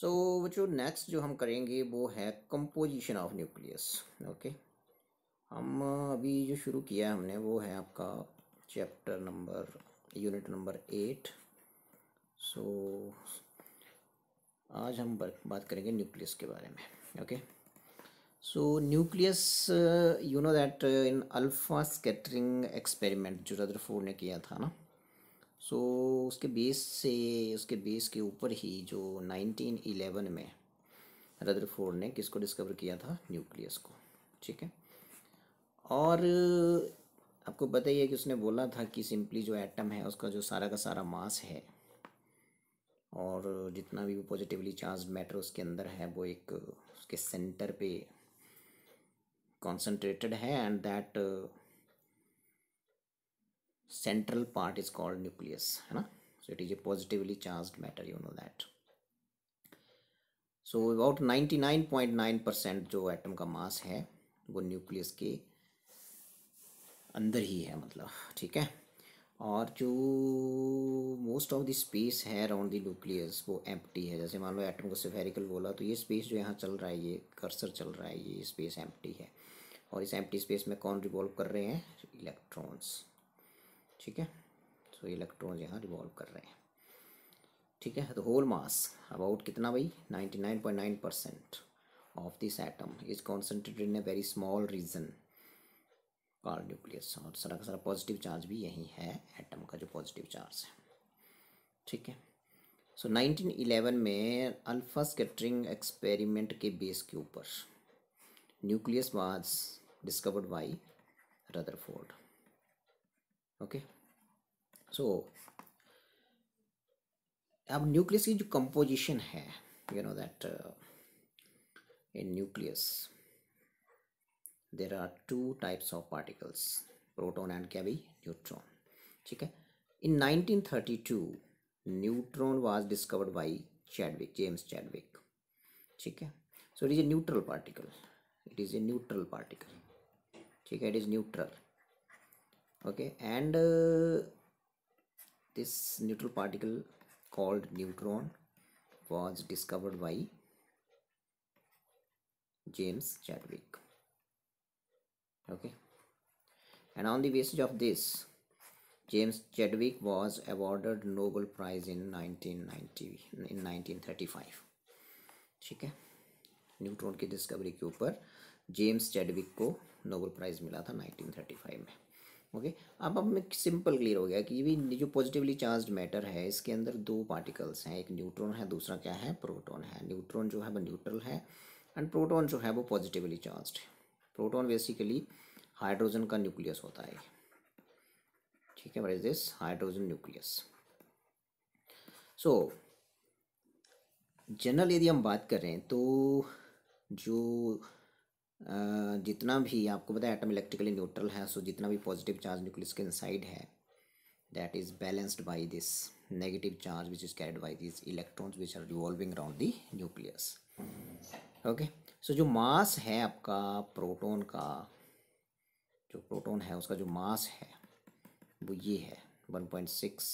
सो so, जो next जो हम करेंगे वो है कंपोजिशन ऑफ न्यूक्लियस ओके हम अभी जो शुरू किया है हमने वो है आपका chapter number unit number eight so आज हम बात करेंगे न्यूक्लियस के बारे में okay so nucleus you know that in alpha scattering experiment जो रदरफोर्ड ने किया था ना सो so, उसके बेस से उसके बेस के ऊपर ही जो 1911 में रदरफोर्ड ने किसको डिस्कवर किया था न्यूक्लियस को ठीक है और आपको पता ही है कि उसने बोला था कि सिंपली जो एटम है उसका जो सारा का सारा मास है और जितना भी वो पॉजिटिवली चार्ज मैटर उसके अंदर है वो एक उसके सेंटर पे कॉन्सेंट्रेटेड है and that central part is called nucleus ना so it is a positively charged matter you know that so about 99.9 percent जो एटम का मास है वो न्यूक्लियस के अंदर ही है मतलब ठीक है और जो मोस्ट ऑफ द स्पेस है अराउंड द न्यूक्लियस वो एम्प्टी है जैसे मान लो एटम को सिफेरिकल बोला तो ये स्पेस जो यहाँ चल रहा है ये कर्सर चल रहा है ये स्पेस एम्प्टी है और इस एम्प्टी स्पेस में कौन रिवॉल्व कर रहे हैं इलेक्ट्रॉन्स ठीक है सो इलेक्ट्रॉन यहाँ रिवॉल्व कर रहे हैं ठीक है तो होल मास अबाउट कितना भाई ninety nine point nine percent of this atom is concentrated in a very small region कार न्यूक्लियस और सारा का सारा पॉजिटिव चार्ज भी यही है एटम का जो पॉजिटिव चार्ज है ठीक है सो नाइनटीन इलेवन में अल्फा स्केटरिंग एक्सपेरिमेंट के बेस के ऊपर nucleus was discovered by Rutherford okay okay? So अब न्यूक्लियस की जो कंपोजिशन है you know that in nucleus there are two types of particles proton and क्या भी न्यूट्रॉन ठीक है in 1932 neutron was discovered by Chadwick James Chadwick ठीक है so it is a neutral particle it is a neutral particle ठीक है it is neutral okay and this neutral particle called neutron was discovered by James Chadwick okay and on the basis of this James Chadwick was awarded Nobel Prize in 1990 in 1935 theek hai neutron की discovery के ऊपर James Chadwick को Nobel prize मिला था 1935 में okay अब मैं simple clear हो गया कि ये जो पॉजिटिवली चार्ज मैटर है इसके अंदर दो पार्टिकल्स हैं एक न्यूट्रॉन है दूसरा क्या है प्रोटॉन है न्यूट्रॉन जो है वो न्यूट्रल है एंड प्रोटॉन जो है वो पॉजिटिवली चार्ज है प्रोटोन बेसिकली हाइड्रोजन का न्यूक्लियस होता है ठीक है what is this hydrogen nucleus so general यदि हम बात करें तो जो जितना भी आपको पता है एटम इलेक्ट्रिकली न्यूट्रल है सो जितना भी पॉजिटिव चार्ज न्यूक्लियस के इनसाइड है that is balanced by this negative charge which is carried by this electrons which are revolving around the nucleus okay so जो मास है आपका प्रोटोन का जो प्रोटोन है उसका जो मास है वो ये है one point six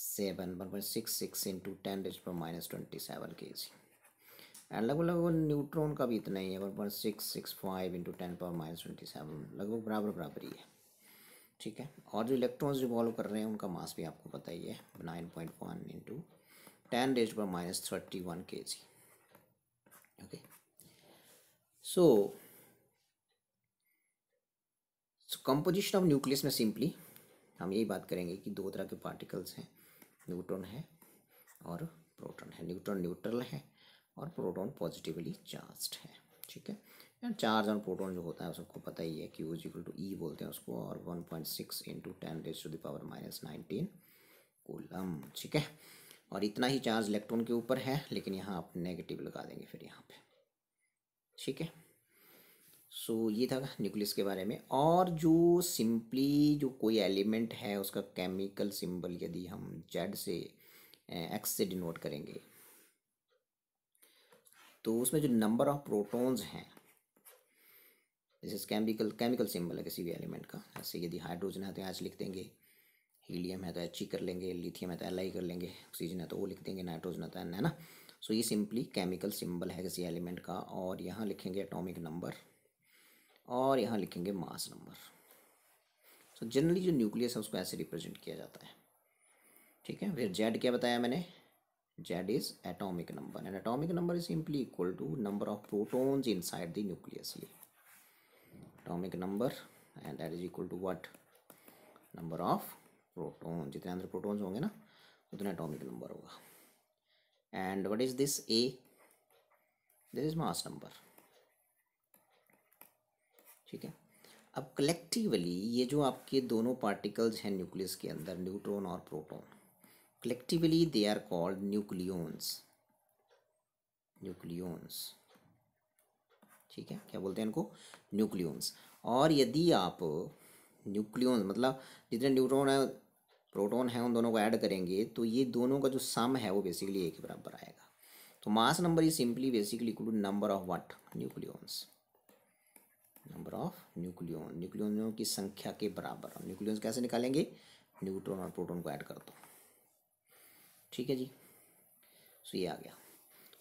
seven one point six six into ten raise power minus twenty seven K ji and लगभग लगभग न्यूट्रॉन का भी इतना ही है one point six six five into ten power minus twenty seven लगभग बराबर बराबर ही है ठीक है और जो इलेक्ट्रॉन्स रिवॉल्व कर रहे हैं उनका मास भी आपको पता ही है nine point one into ten days power minus thirty one K G okay so composition of nucleus में सिंपली हम यही बात करेंगे कि दो तरह के पार्टिकल्स हैं न्यूट्रॉन है और प्रोटॉन है न्यूट्रॉन न्यूट्रल है और प्रोटॉन पॉजिटिवली चार्ज है ठीक है यार चार्ज और प्रोटॉन जो होता है सबको पता ही है कि वो इक्वल टू ई बोलते हैं उसको और one point six into ten raise to the power minus nineteen coulomb ठीक है और इतना ही चार्ज इलेक्ट्रॉन के ऊपर है लेकिन यहाँ आप नेगेटिव लगा देंगे फिर यहाँ पे ठीक है सो so, ये था न्यूक्लियस के बारे में और जो सिंपली जो कोई एलिमेंट है उसका केमिकल सिंबल यदि हम जेड से एक्स eh, से डिनोट करेंगे तो उसमें जो नंबर ऑफ प्रोटॉन्स हैं this is chemical chemical symbol है किसी भी एलिमेंट का जैसे यदि हाइड्रोजन है तो एच लिख देंगे हीलियम है तो एच ही e कर लेंगे लिथियम है तो एल आई कर लेंगे ऑक्सीजन है तो वो लिख देंगे नाइट्रोजन है तो एन है ना सो ये सिंपली केमिकल सिंबल है किसी एलिमेंट का और यहाँ लिखेंगे एटॉमिक नंबर और यहाँ लिखेंगे मास नंबर सो जनरली जो न्यूक्लियस है उसको ऐसे रिप्रेजेंट किया जाता है ठीक है फिर जेड क्या बताया मैंने Z is atomic number and atomic number is simply equal to number of protons inside the nucleus here. Atomic number and that is equal to what? Number of proton जितने अंदर प्रोटोन्स होंगे ना उतना atomic number होगा and what is this A this is mass number ठीक है अब collectively ये जो आपके दोनों पार्टिकल्स हैं न्यूक्लियस के अंदर न्यूट्रॉन और proton collectively they are called nucleons nucleons ठीक है क्या बोलते हैं इनको न्यूक्लियंस और यदि आप न्यूक्लियंस मतलब जितने न्यूट्रॉन है प्रोटॉन है उन दोनों को ऐड करेंगे तो ये दोनों का जो सम है वो बेसिकली एक ही बराबर आएगा तो mass number is simply basically equal to number of what nucleons number of nucleon न्यूक्लियनों की संख्या के बराबर न्यूक्लियंस कैसे निकालेंगे न्यूट्रॉन और प्रोटोन को ऐड कर दो ठीक है जी सो ये आ गया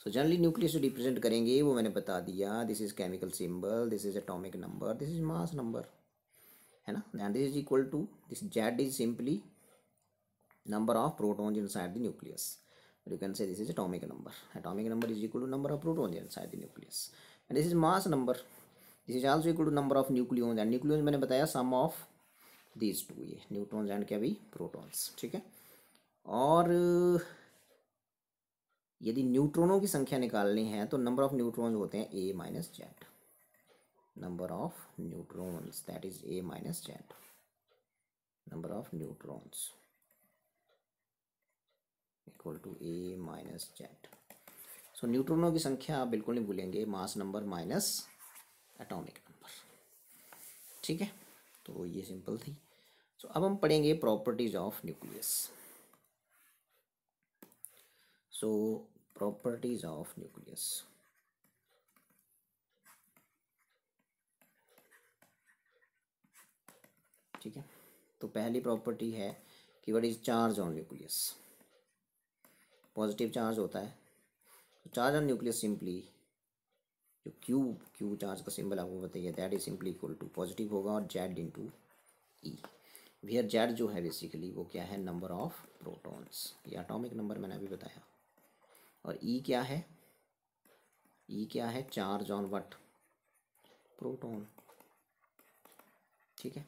सो जनरली न्यूक्लियस जो रिप्रेजेंट करेंगे वो मैंने बता दिया this is chemical symbol this is atomic number this is mass number है ना and this is equal to this Z is simply number of proton inside the nucleus you can say this is atomic number atomic number is equal to number of proton inside the nucleus and this is mass number this is also equal to number of nucleons and nucleons मैंने बताया sum of this two ये neutrons and क्या भी protons ठीक है और यदि न्यूट्रॉनों की संख्या निकालनी है तो नंबर ऑफ न्यूट्रॉन्स होते हैं A minus Z number of neutrons that is A minus Z number of neutrons equal to A minus Z so न्यूट्रॉनों की संख्या आप बिल्कुल नहीं भूलेंगे mass number minus atomic number ठीक है तो ये सिंपल थी सो so, अब हम पढ़ेंगे properties of nucleus so properties of nucleus ठीक है तो पहली प्रॉपर्टी है कि what is charge on nucleus positive charge होता है तो चार्ज ऑन न्यूक्लियस सिंपली जो क्यू क्यू चार्ज का सिंबल आपको बताइए that is simply equal to positive होगा और Z into E where Z जो है बेसिकली वो क्या है नंबर ऑफ प्रोटॉन्स ये अटोमिक नंबर मैंने अभी बताया और ई e क्या है ई e क्या है चार्ज ऑन वट प्रोटोन ठीक है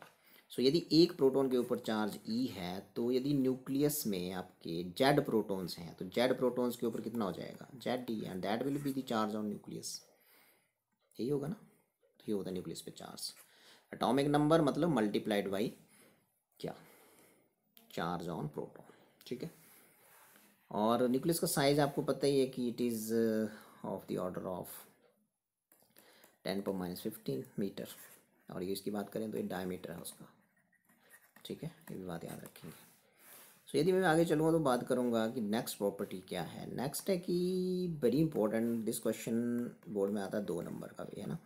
सो so, यदि एक प्रोटॉन के ऊपर चार्ज ई e है तो यदि न्यूक्लियस में आपके जेड प्रोटॉन्स हैं तो जेड प्रोटॉन्स के ऊपर कितना हो जाएगा Z D and that will be the charge on nucleus यही होगा ना तो ये होता है न्यूक्लियस पे चार्ज एटॉमिक नंबर मतलब मल्टीप्लाइड बाई क्या चार्ज ऑन प्रोटोन ठीक है और न्यूक्लियस का साइज आपको पता ही है कि it is of the order of ten पर माइनस फिफ्टीन मीटर और ये इसकी बात करें तो ये डायमीटर है उसका ठीक है ये भी बात याद रखेंगे सो so, यदि मैं आगे चलूँगा तो बात करूँगा कि नेक्स्ट प्रॉपर्टी क्या है नेक्स्ट है कि very important this question board में आता है दो नंबर का भी है ना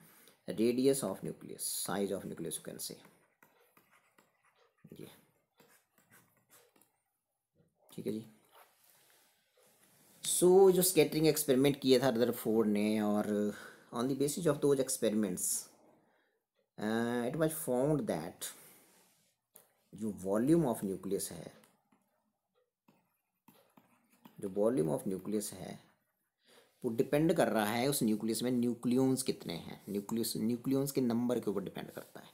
radius of nucleus size of nucleus can say ठीक है जी सो so, जो स्केटरिंग एक्सपेरिमेंट किया था रदर फोर्ड ने और on the basis of those experiments it was found that जो वॉल्यूम ऑफ न्यूक्लियस है जो वॉल्यूम ऑफ न्यूक्लियस है वो डिपेंड कर रहा है उस न्यूक्लियस में न्यूक्लियोन्स कितने हैं न्यूक्लियस न्यूक्लियोन्स के नंबर के ऊपर डिपेंड करता है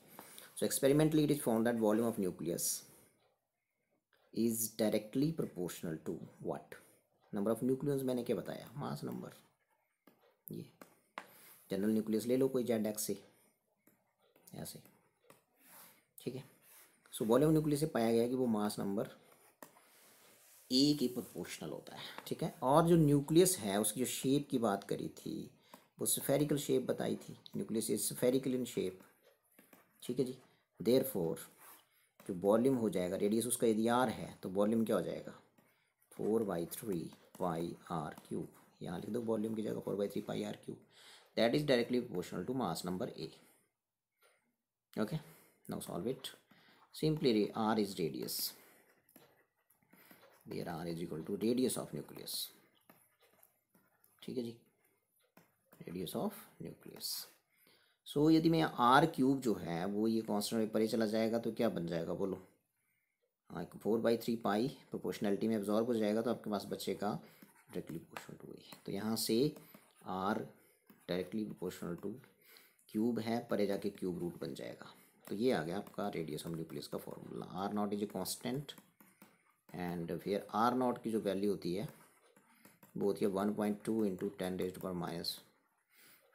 so experimentally it is found that volume of nucleus is directly proportional to what number of nucleus मैंने क्या बताया मास नंबर ये जनरल न्यूक्लियस ले लो कोई जेड एक्स से ऐसे ठीक है सो वॉल्यूम न्यूक्लियस से पाया गया कि वो मास नंबर ए के प्रोपोर्शनल होता है ठीक है और जो न्यूक्लियस है उसकी जो शेप की बात करी थी वो स्फेरिकल शेप बताई थी nucleus is spherical in shape ठीक है जी देर फोर जो वॉल्यूम हो जाएगा रेडियस उसका यदि आर है तो वॉल्यूम क्या हो जाएगा four by three pi R cube यहाँ लिख दो वॉल्यूम की जगह four by three pi R cube that is directly proportional to mass number A okay now solve it simply R is radius there R is equal to radius of nucleus ठीक है जी radius of nucleus so यदि मैं are cube जो है वो ये constant पर ही चला जाएगा तो क्या बन जाएगा बोलो four by three pi proportionality में एब्जॉर्ब हो जाएगा तो आपके पास बच्चे का डायरेक्टली प्रोपोर्शनल टू वही तो यहाँ से R directly proportional to cube है परे जाके क्यूब रूट बन जाएगा तो ये आ गया आपका रेडियस ऑफ न्यूक्लियस का formula R not is a constant and फिर आर नॉट की जो वैल्यू होती है वो होती है one point two into ten days power minus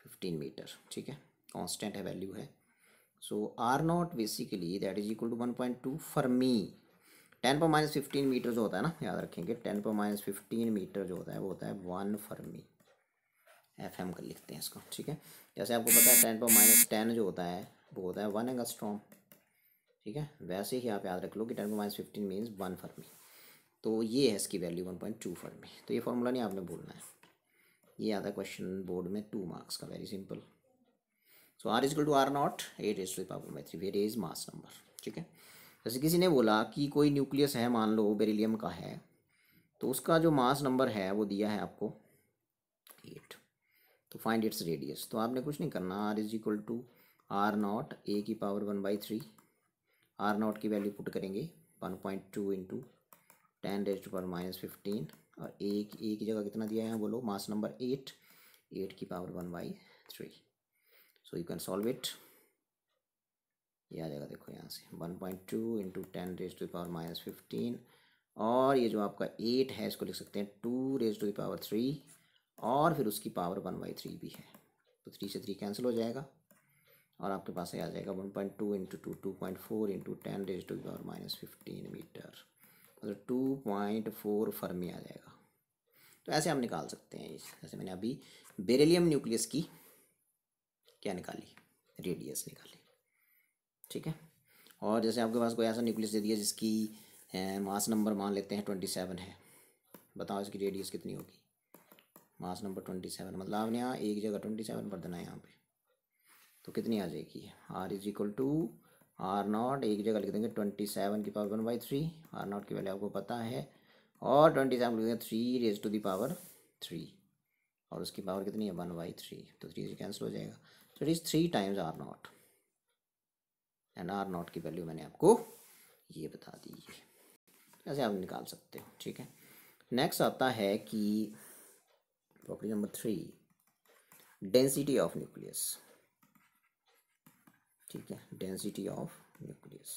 fifteen metre ठीक है कॉन्स्टेंट है वैल्यू है so R not basically that is equal to one point two for me ten पर माइनस फिफ्टीन मीटर जो होता है ना याद रखेंगे टेन पर माइनस फिफ्टीन मीटर जो होता है वो होता है वन फर्मी एफ एम कर लिखते हैं इसको ठीक है जैसे आपको पता है टेन पर माइनस टेन जो होता है वो होता है वन स्ट्रॉन्ग ठीक है वैसे ही आप याद रख लो कि टेन पर minus fifteen means one fermi तो ये है इसकी value one point two fermi तो ये फॉर्मूला नहीं आपने भूलना है ये आता है क्वेश्चन बोर्ड में टू मार्क्स का very simple so R is equal to R not A is to power by three very is mass number ठीक है जैसे किसी ने बोला कि कोई न्यूक्लियस है मान लो बेरिलियम का है तो उसका जो मास नंबर है वो दिया है आपको एट तो फाइंड इट्स रेडियस तो आपने कुछ नहीं करना R is equal to R not A की power one by three R not की वैल्यू पुट करेंगे one point two into ten raise to power minus fifteen और ए की ए की जगह कितना दिया है बोलो मास नंबर एट एट की power one by three so you can solve it ये आ जाएगा देखो यहाँ से one point two into ten raise to the power minus fifteen और ये जो आपका एट है इसको लिख सकते हैं two raise to the power three और फिर उसकी पावर वन बाई थ्री भी है तो थ्री से थ्री कैंसिल हो जाएगा और आपके पास ये आ जाएगा one point two into two two point four into ten raise to the power minus fifteen metre मतलब टू पॉइंट फोर फर्मी आ जाएगा तो ऐसे हम निकाल सकते हैं जैसे मैंने अभी बेरेलीम न्यूक्लियस की क्या निकाली रेडियस निकाली ठीक है और जैसे आपके पास कोई ऐसा न्यूक्लियस दे दिया जिसकी मास नंबर मान लेते हैं ट्वेंटी सेवन है बताओ इसकी रेडियस कितनी होगी मास नंबर ट्वेंटी सेवन मतलब आपने यहाँ एक जगह ट्वेंटी सेवन पर देना है यहाँ पे तो कितनी आ जाएगी R is equal to R not एक जगह लिख देंगे ट्वेंटी सेवन की power one by three R not की वैल्यू आपको पता है और ट्वेंटी सेवन लिख देंगे three raise to the power three और उसकी पावर कितनी है वन बाई थ्री तो थ्री से कैंसिल हो जाएगा तो it is three times R not and R not की वैल्यू मैंने आपको ये बता दी है ऐसे आप निकाल सकते हो ठीक है नेक्स्ट आता है कि property number three density of nucleus ठीक है डेंसिटी ऑफ न्यूक्लियस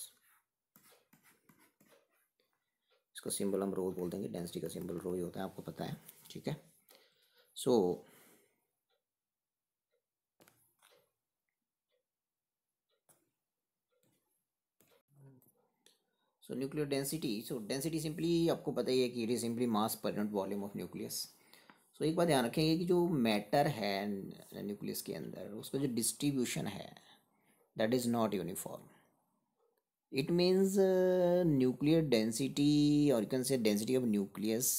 इसका सिंबल हम रो बोल देंगे डेंसिटी का सिंबल रो ही होता है आपको पता है ठीक है so so, so nuclear density so density simply आपको पता ही है कि it is simply mass per unit volume of nucleus so एक बात ध्यान रखेंगे कि जो मैटर है न्यूक्लियस के अंदर उसका जो डिस्ट्रीब्यूशन है that is not uniform it means nuclear density और or you can say density of nucleus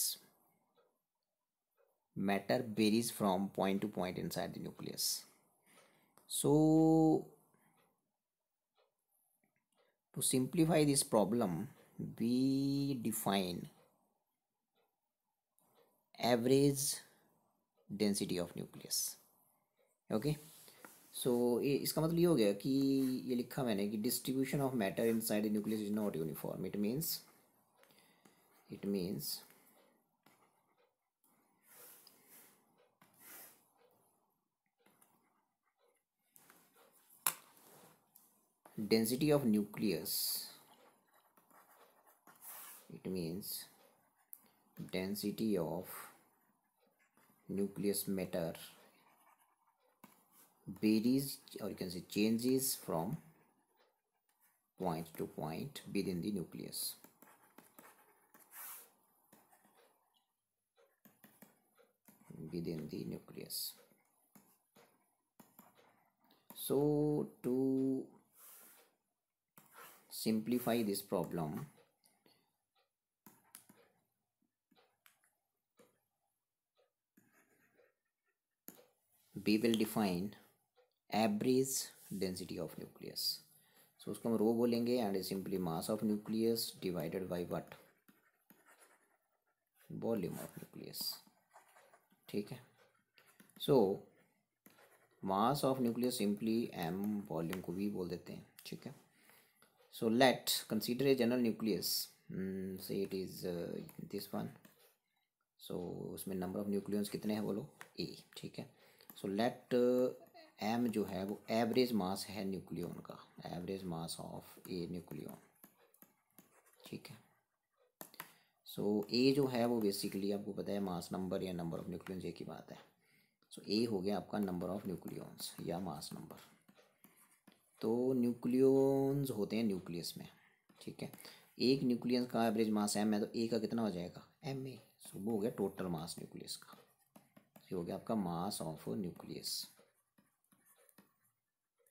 matter varies point point to point the nucleus so to simplify this problem we define average density of nucleus okay okay? So so, इसका मतलब ये हो गया कि ये लिखा मैंने कि distribution of matter inside the nucleus is not uniform it means it means density of nucleus it means density of nucleus matter varies or you can say changes from point to point within the nucleus within the nucleus so to simplify this problem we will define average density of nucleus so उसको हम rho बोलेंगे and simply mass of nucleus divided by what volume of nucleus theek hai so mass of nucleus simply M volume को भी बोल देते हैं ठीक है so let consider a general nucleus mm, say it is uh, this one so उसमें number of nucleons कितने हैं बोलो ए ठीक है सो लेट एम जो है वो एवरेज मास है न्यूक्लियन का average mass of a nucleon ठीक है सो so, ए जो है वो बेसिकली आपको पता है मास नंबर या नंबर ऑफ न्यूक्लियंस ये की बात है सो so, ए हो गया आपका नंबर ऑफ न्यूक्लियंस या मास नंबर तो न्यूक्लियोन्स होते हैं न्यूक्लियस में ठीक है एक न्यूक्लियस का एवरेज मास एम है तो ए का कितना हो जाएगा एम ए सो वो हो गया टोटल मास न्यूक्लियस का ये हो गया आपका मास ऑफ न्यूक्लियस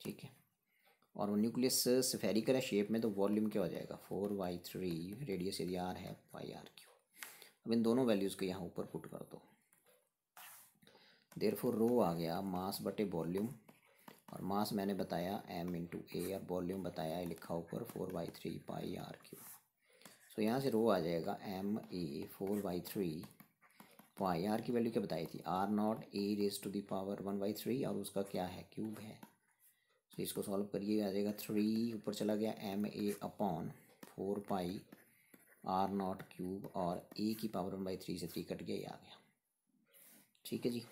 ठीक है और वो न्यूक्लियस सफेरिकल है शेप में तो वॉल्यूम क्या हो जाएगा फोर वाई थ्री रेडियस यदि आर है वाई आर क्यू अब इन दोनों वैल्यूज़ को यहाँ ऊपर पुट कर दो देर फोर रो आ गया मास बटे वॉल्यूम और मास मैंने बताया एम इंटू ए और वॉल्यूम बताया लिखा ऊपर four by three pi R cube so यहाँ से रो आ जाएगा M A four by three pi R की वैल्यू क्या बताई थी R not A raise to the power one by three और उसका क्या है क्यूब है सो इसको सॉल्व करिए आ जाएगा थ्री ऊपर चला गया M A upon four pi R not cube और ए की पावर वन बाई थ्री से थ्री कट गया ये आ गया ठीक है जी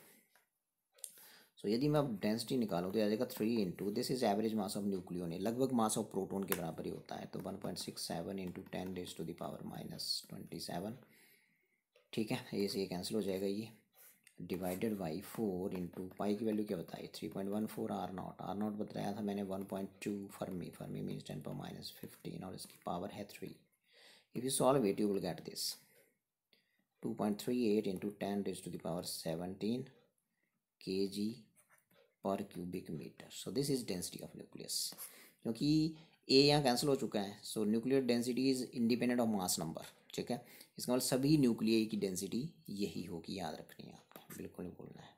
तो यदि मैं अब डेंसिटी निकालूँ तो आ जाएगा three into this is average mass of न्यूक्लियो ने लगभग मास ऑफ प्रोटोन के बराबर ही होता है तो one point six seven into ten raise to the power minus twenty seven ठीक है ये से कैंसिल हो जाएगा ये divided by four into pi की वैल्यू क्या बताई three point one four R naught R naught बताया था मैंने one point two fermi fermi mean ten पर माइनस फिफ्टीन और इसकी पावर है three if you solve it you will get this two point three eight into ten raise to the power seventeen K G पर cubic metre so this is density of nucleus क्योंकि A यहाँ cancel हो चुका है so nuclear density is independent of mass number ठीक है इसका मतलब सभी न्यूक्लियर की डेंसिटी यही होगी याद रखनी है आपको बिल्कुल नहीं बोलना है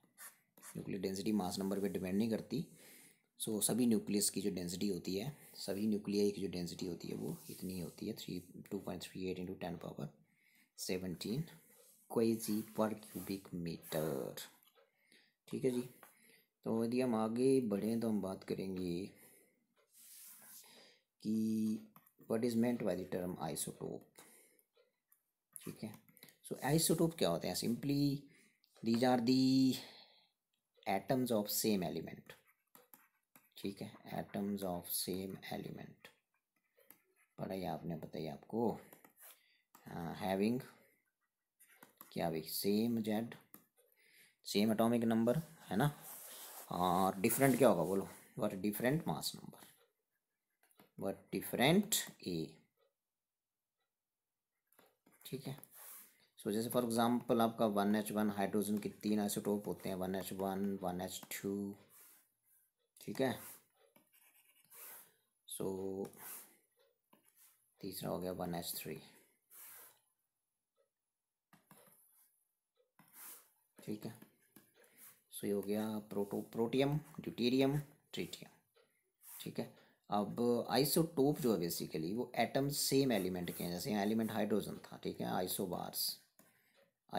न्यूक्लियर डेंसिटी मास नंबर पे डिपेंड नहीं करती सो so, सभी न्यूक्लियस की जो डेंसिटी होती है सभी न्यूक्लियर की जो डेंसिटी होती है वो इतनी होती है three two point three eight into ten power seventeen K G पर क्यूबिक मीटर ठीक है जी तो यदि हम आगे बढ़ें तो हम बात करेंगे कि what is meant by the term isotope ठीक है सो आइसोटोप क्या होते हैं simply these are the atoms of same element ठीक है एटम्स ऑफ सेम एलिमेंट पढ़ाई आपने बताई आपको हैविंग हाँ, क्या भाई same Z same atomic number है ना और डिफरेंट क्या होगा बोलो or different mass number or different A ठीक है सो so, जैसे फॉर एग्जांपल आपका वन एच वन हाइड्रोजन के तीन आइसोटोप होते हैं one H one one H two ठीक है सो so, तीसरा हो गया वन एच थ्री ठीक है सो ये हो गया प्रोटो प्रोटियम ड्यूटीरियम ट्रीटियम ठीक है अब आइसोटोप जो है बेसिकली वो एटम सेम एलिमेंट के हैं जैसे यहाँ एलिमेंट हाइड्रोजन था ठीक है आइसोबार्स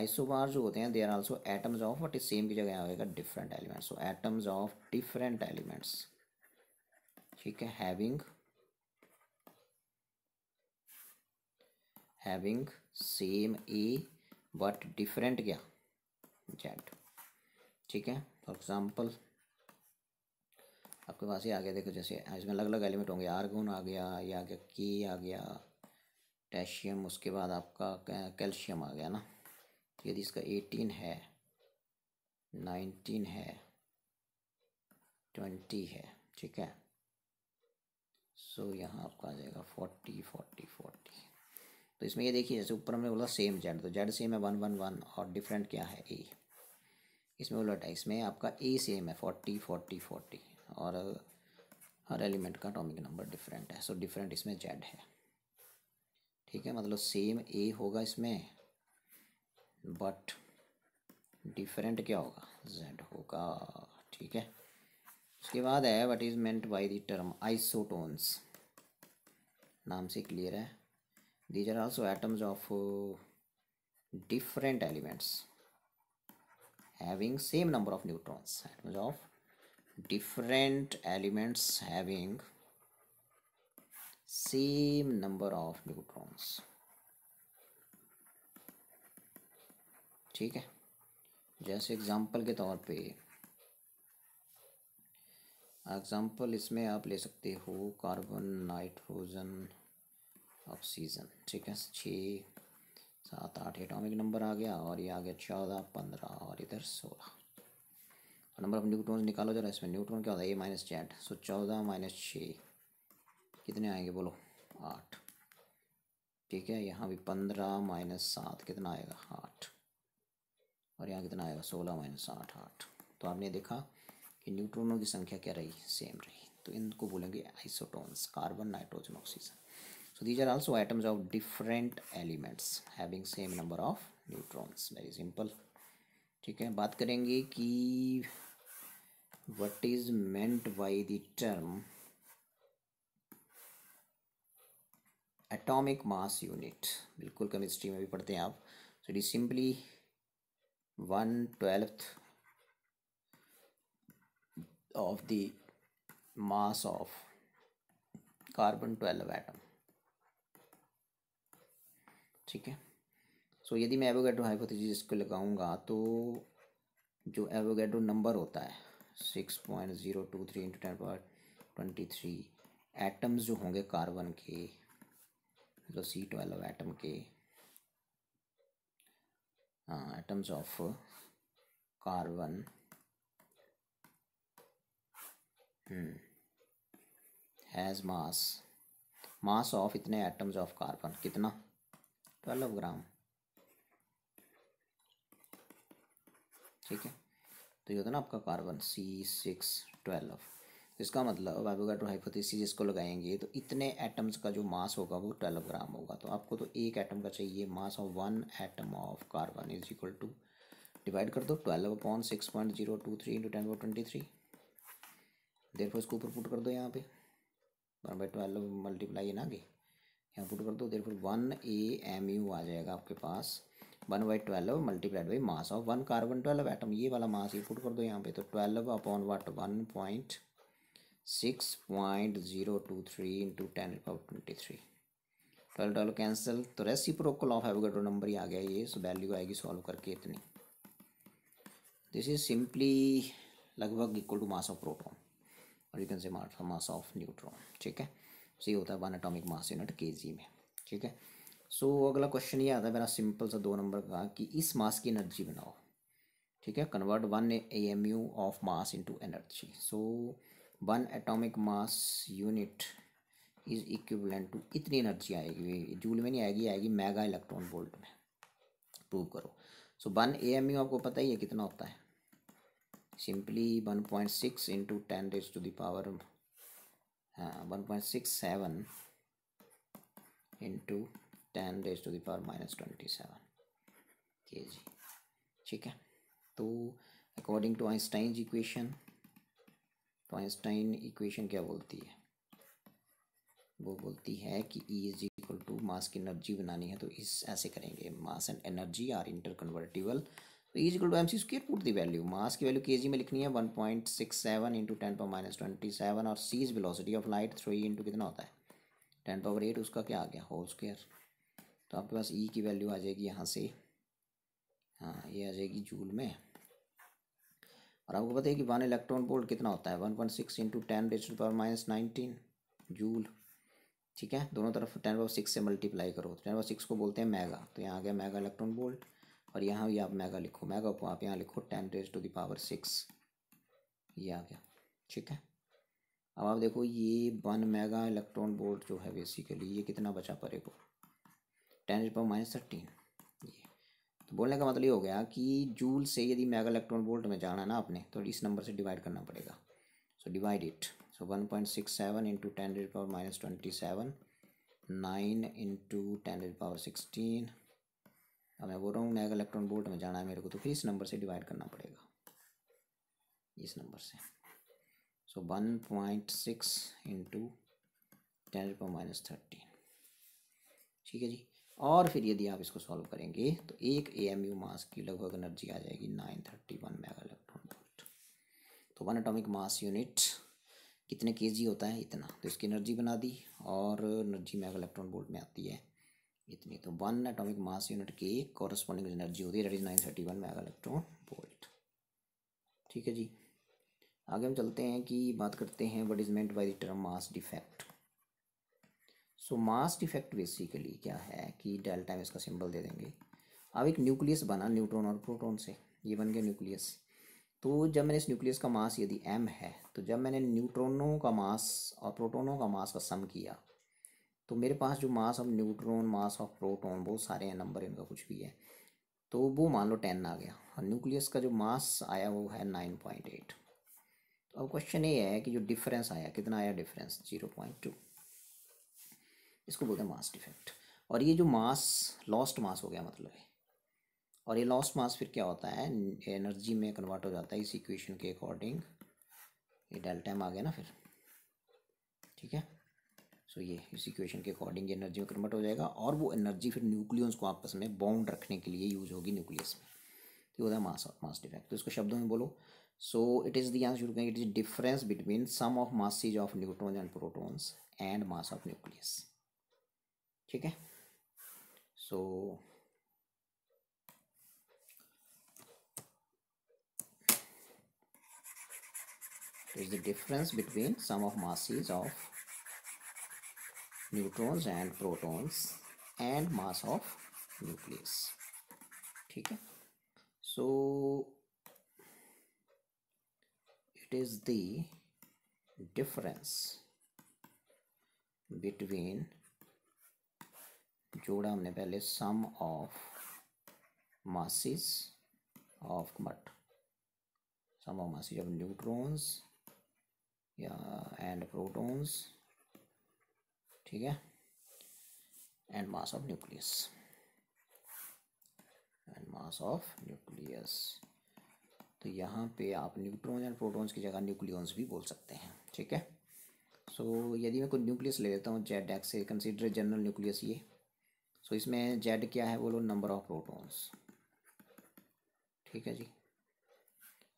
आइसोबार जो होते हैं they are also atoms of but same की जगह आएगा different elements so atoms of different elements ठीक है having having same A but different क्या जेड ठीक है फॉर तो एग्ज़ाम्पल आपके पास ये आ गया देखो जैसे इसमें अलग अलग एलिमेंट होंगे आर्गोन आ गया या आ गया की आ गया पोटेशियम उसके बाद आपका कैल्शियम आ गया ना यदि इसका एटीन है नाइनटीन है ट्वेंटी है ठीक है सो so, यहाँ आपका आ जाएगा फोर्टी फोर्टी फोर्टी तो इसमें ये देखिए जैसे ऊपर हमने बोला सेम जेड तो जेड सेम है वन वन वन और डिफरेंट क्या है ए इसमें उलट है इसमें आपका ए सेम है फोर्टी फोर्टी फोर्टी और हर एलिमेंट का अटोमिक नंबर डिफरेंट है सो डिफरेंट इसमें जेड है ठीक है मतलब सेम ए होगा इसमें बट डिफरेंट क्या होगा जेड होगा ठीक है उसके बाद है what is meant by the term isotones नाम से क्लियर है these are also atoms of different elements having same number of neutrons atoms of different elements having same number of neutrons ठीक है जैसे एग्जांपल के तौर पे एग्जांपल इसमें आप ले सकते हो कार्बन नाइट्रोजन ऑक्सीजन ठीक है छः सात आठ एटॉमिक नंबर आ गया और ये आ गया चौदह पंद्रह और इधर सोलह और नंबर ऑफ न्यूट्रॉन्स निकालो जरा इसमें न्यूट्रॉन क्या होता है ए माइनस जेड सो चौदह माइनस छः कितने आएंगे बोलो आठ ठीक है यहाँ भी पंद्रह माइनस सात कितना आएगा आठ और यहाँ कितना आएगा सोलह माइनस आठ आठ तो आपने देखा कि न्यूट्रॉनों की संख्या क्या रही सेम रही तो इनको बोलेंगे isotones carbon nitrogen oxygen so these are also atoms of different elements having same number of neutrons very simple ठीक है बात करेंगे कि what is meant by the term atomic mass unit बिल्कुल केमिस्ट्री में भी पढ़ते हैं आप so it is simply one twelfth of the mass of carbon twelve atom ठीक है सो यदि मैं एवोगेड्रो हाइपोथेसिस इसको लगाऊंगा तो जो एवोगेड्रो नंबर होता है six point zero two three into ten point twenty three atoms जो होंगे कार्बन के मतलब सी ट्वेल्व एटम के हाँ atoms of carbon has mass mass of इतने एटम्स ऑफ कार्बन कितना ट्वेल्व ग्राम ठीक है तो ये होता है ना आपका कार्बन सी सिक्स ट्वेल्व इसका मतलब हाइपोथेसिस इसको लगाएंगे तो इतने एटम्स का जो मास होगा वो ट्वेल्व ग्राम होगा तो आपको तो एक एटम का चाहिए mass of one atom of carbon is equal to divide कर दो twelve upon six point zero two three into ten twenty three there इसको ऊपर पुट कर दो यहाँ पे वन बाई ट्वेल्व मल्टीप्लाई ना आगे यहाँ पुट कर दो देर फिर वन ए एम यू आ जाएगा आपके पास one by twelve multiplied by mass of one carbon twelve atom ये वाला मास ये पुट कर दो यहाँ पे तो twelve upon what one point six point zero two three into ten power twenty three twelve twelve cancel तो reciprocal of Avogadro number ही आ गया ये सो वैल्यू आएगी सॉल्व करके इतनी दिस इज सिंपली लगभग equal to mass of proton और you can say mass of neutron ठीक है सो ये होता है वन एटॉमिक मास यूनिट के में ठीक है सो so, अगला क्वेश्चन ये आता है मेरा सिंपल सा दो नंबर का कि इस मास की एनर्जी बनाओ ठीक है convert one A M U of mass into energy so one atomic mass unit is equivalent to इतनी एनर्जी आएगी जूल में नहीं आएगी आएगी मेगा इलेक्ट्रॉन वोल्ट में प्रूव करो so one A M U आपको पता ही है कितना होता है simply one point six into ten raise to the power one point six seven into ten raise to the power minus twenty seven K जी ठीक है तो अकॉर्डिंग टू आइंस्टाइन इक्वेशन तो आइंस्टाइन इक्वेशन क्या बोलती है वो बोलती है कि E is equal to mass की एनर्जी बनानी है तो इस ऐसे करेंगे mass and energy are interconvertible तो is equal to M C square put the value mass की वैल्यू के जी में लिखनी है one point six seven into ten power minus twenty seven और C is velocity of light three into कितना होता है ten power eight उसका क्या आ गया होल स्क्र तो आपके पास ई e की वैल्यू आ जाएगी यहाँ से हाँ ये आ जाएगी जूल में और आपको पता है कि वन इलेक्ट्रॉन बोल्ट कितना होता है one point six into ten to power minus nineteen joule ठीक है दोनों तरफ टेन पावर सिक्स से मल्टीप्लाई करो टेन पावर सिक्स को बोलते हैं मेगा तो यहाँ आ गया मेगा इलेक्ट्रॉन बोल्ट और यहाँ भी आप मेगा लिखो मेगा को आप यहाँ लिखो ten raise to the power six ये आ गया ठीक है अब आप देखो ये वन मेगा इलेक्ट्रॉन बोल्ट जो है बेसिकली ये कितना बचा को ten raise power minus thirteen ये तो बोलने का मतलब ये हो गया कि जूल से यदि मेगा इलेक्ट्रॉन बोल्ट में जाना है ना आपने तो इस नंबर से डिवाइड करना पड़ेगा so divide it so one point six seven into ten raise power minus twenty seven nine into ten raise power sixteen अब मैं बोल रहा हूँ नैग इलेक्ट्रॉन बोल्ट में जाना है मेरे को तो फिर इस नंबर से डिवाइड करना पड़ेगा इस नंबर से so one point six into ten पर माइनस थर्टीन ठीक है जी और फिर यदि आप इसको सॉल्व करेंगे तो एक ए एम यू मास की लगभग एनर्जी आ जाएगी nine thirty one mega electron volt तो वन एटॉमिक मास यूनिट कितने के जी होता है इतना तो इसकी एनर्जी बना दी और एनर्जी मेगा इलेक्ट्रॉन वोल्ट में आती है इतनी तो वन एटॉमिक मास यूनिट की कॉरस्पॉन्डिंग एनर्जी होती है nine thirty one mega electron volt ठीक है जी आगे हम चलते हैं कि बात करते हैं what is meant by the term mass defect so mass defect basically क्या है कि डेल्टा में इसका सिंबल दे देंगे अब एक न्यूक्लियस बना न्यूट्रॉन और प्रोटॉन से ये बन गया न्यूक्लियस तो जब मैंने इस न्यूक्लियस का मास यदि एम है तो जब मैंने न्यूट्रॉनों का मास और प्रोटोनों का मास का सम किया तो मेरे पास जो mass of neutron mass of proton बहुत सारे हैं नंबर इनका कुछ भी है तो वो मान लो टेन आ गया और न्यूक्लियस का जो मास आया वो है नाइन पॉइंट एट तो अब क्वेश्चन ये है कि जो डिफरेंस आया कितना आया डिफरेंस जीरो पॉइंट टू इसको बोलते हैं मास डिफेक्ट और ये जो मास लॉस्ट मास हो गया मतलब है और ये लॉस्ट मास फिर क्या होता है एनर्जी में कन्वर्ट हो जाता है इस इक्वेशन के अकॉर्डिंग ये डेल्टा एम आ गया ना फिर ठीक है सो तो ये इस इक्वेशन के अकॉर्डिंग एनर्जी में कन्वर्ट हो जाएगा और वो एनर्जी फिर न्यूक्लियस को आपस में बाउंड रखने के लिए यूज होगी न्यूक्लियस में तो होता है मास ऑफ मास डिफेक्ट तो इसको शब्दों में बोलो so it is the answer शुरू करेंगे it is difference between sum of masses of neutrons and protons and mass of nucleus ठीक है so so, is the difference between sum of masses of neutrons and protons and mass of nucleus ठीक है so it is the difference between जोड़ा हमने पहले sum of masses of but some of masses of neutrons yeah and protons ठीक है and mass of nucleus and mass of nucleus तो यहाँ पे आप न्यूट्रॉन्स एंड प्रोटॉन्स की जगह न्यूक्लियॉन्स भी बोल सकते हैं ठीक है सो so, यदि मैं कोई न्यूक्लियस ले लेता हूँ जेड एक्स से कंसिडर जनरल न्यूक्लियस ये सो so, इसमें जेड क्या है बोलो नंबर ऑफ प्रोटॉन्स ठीक है जी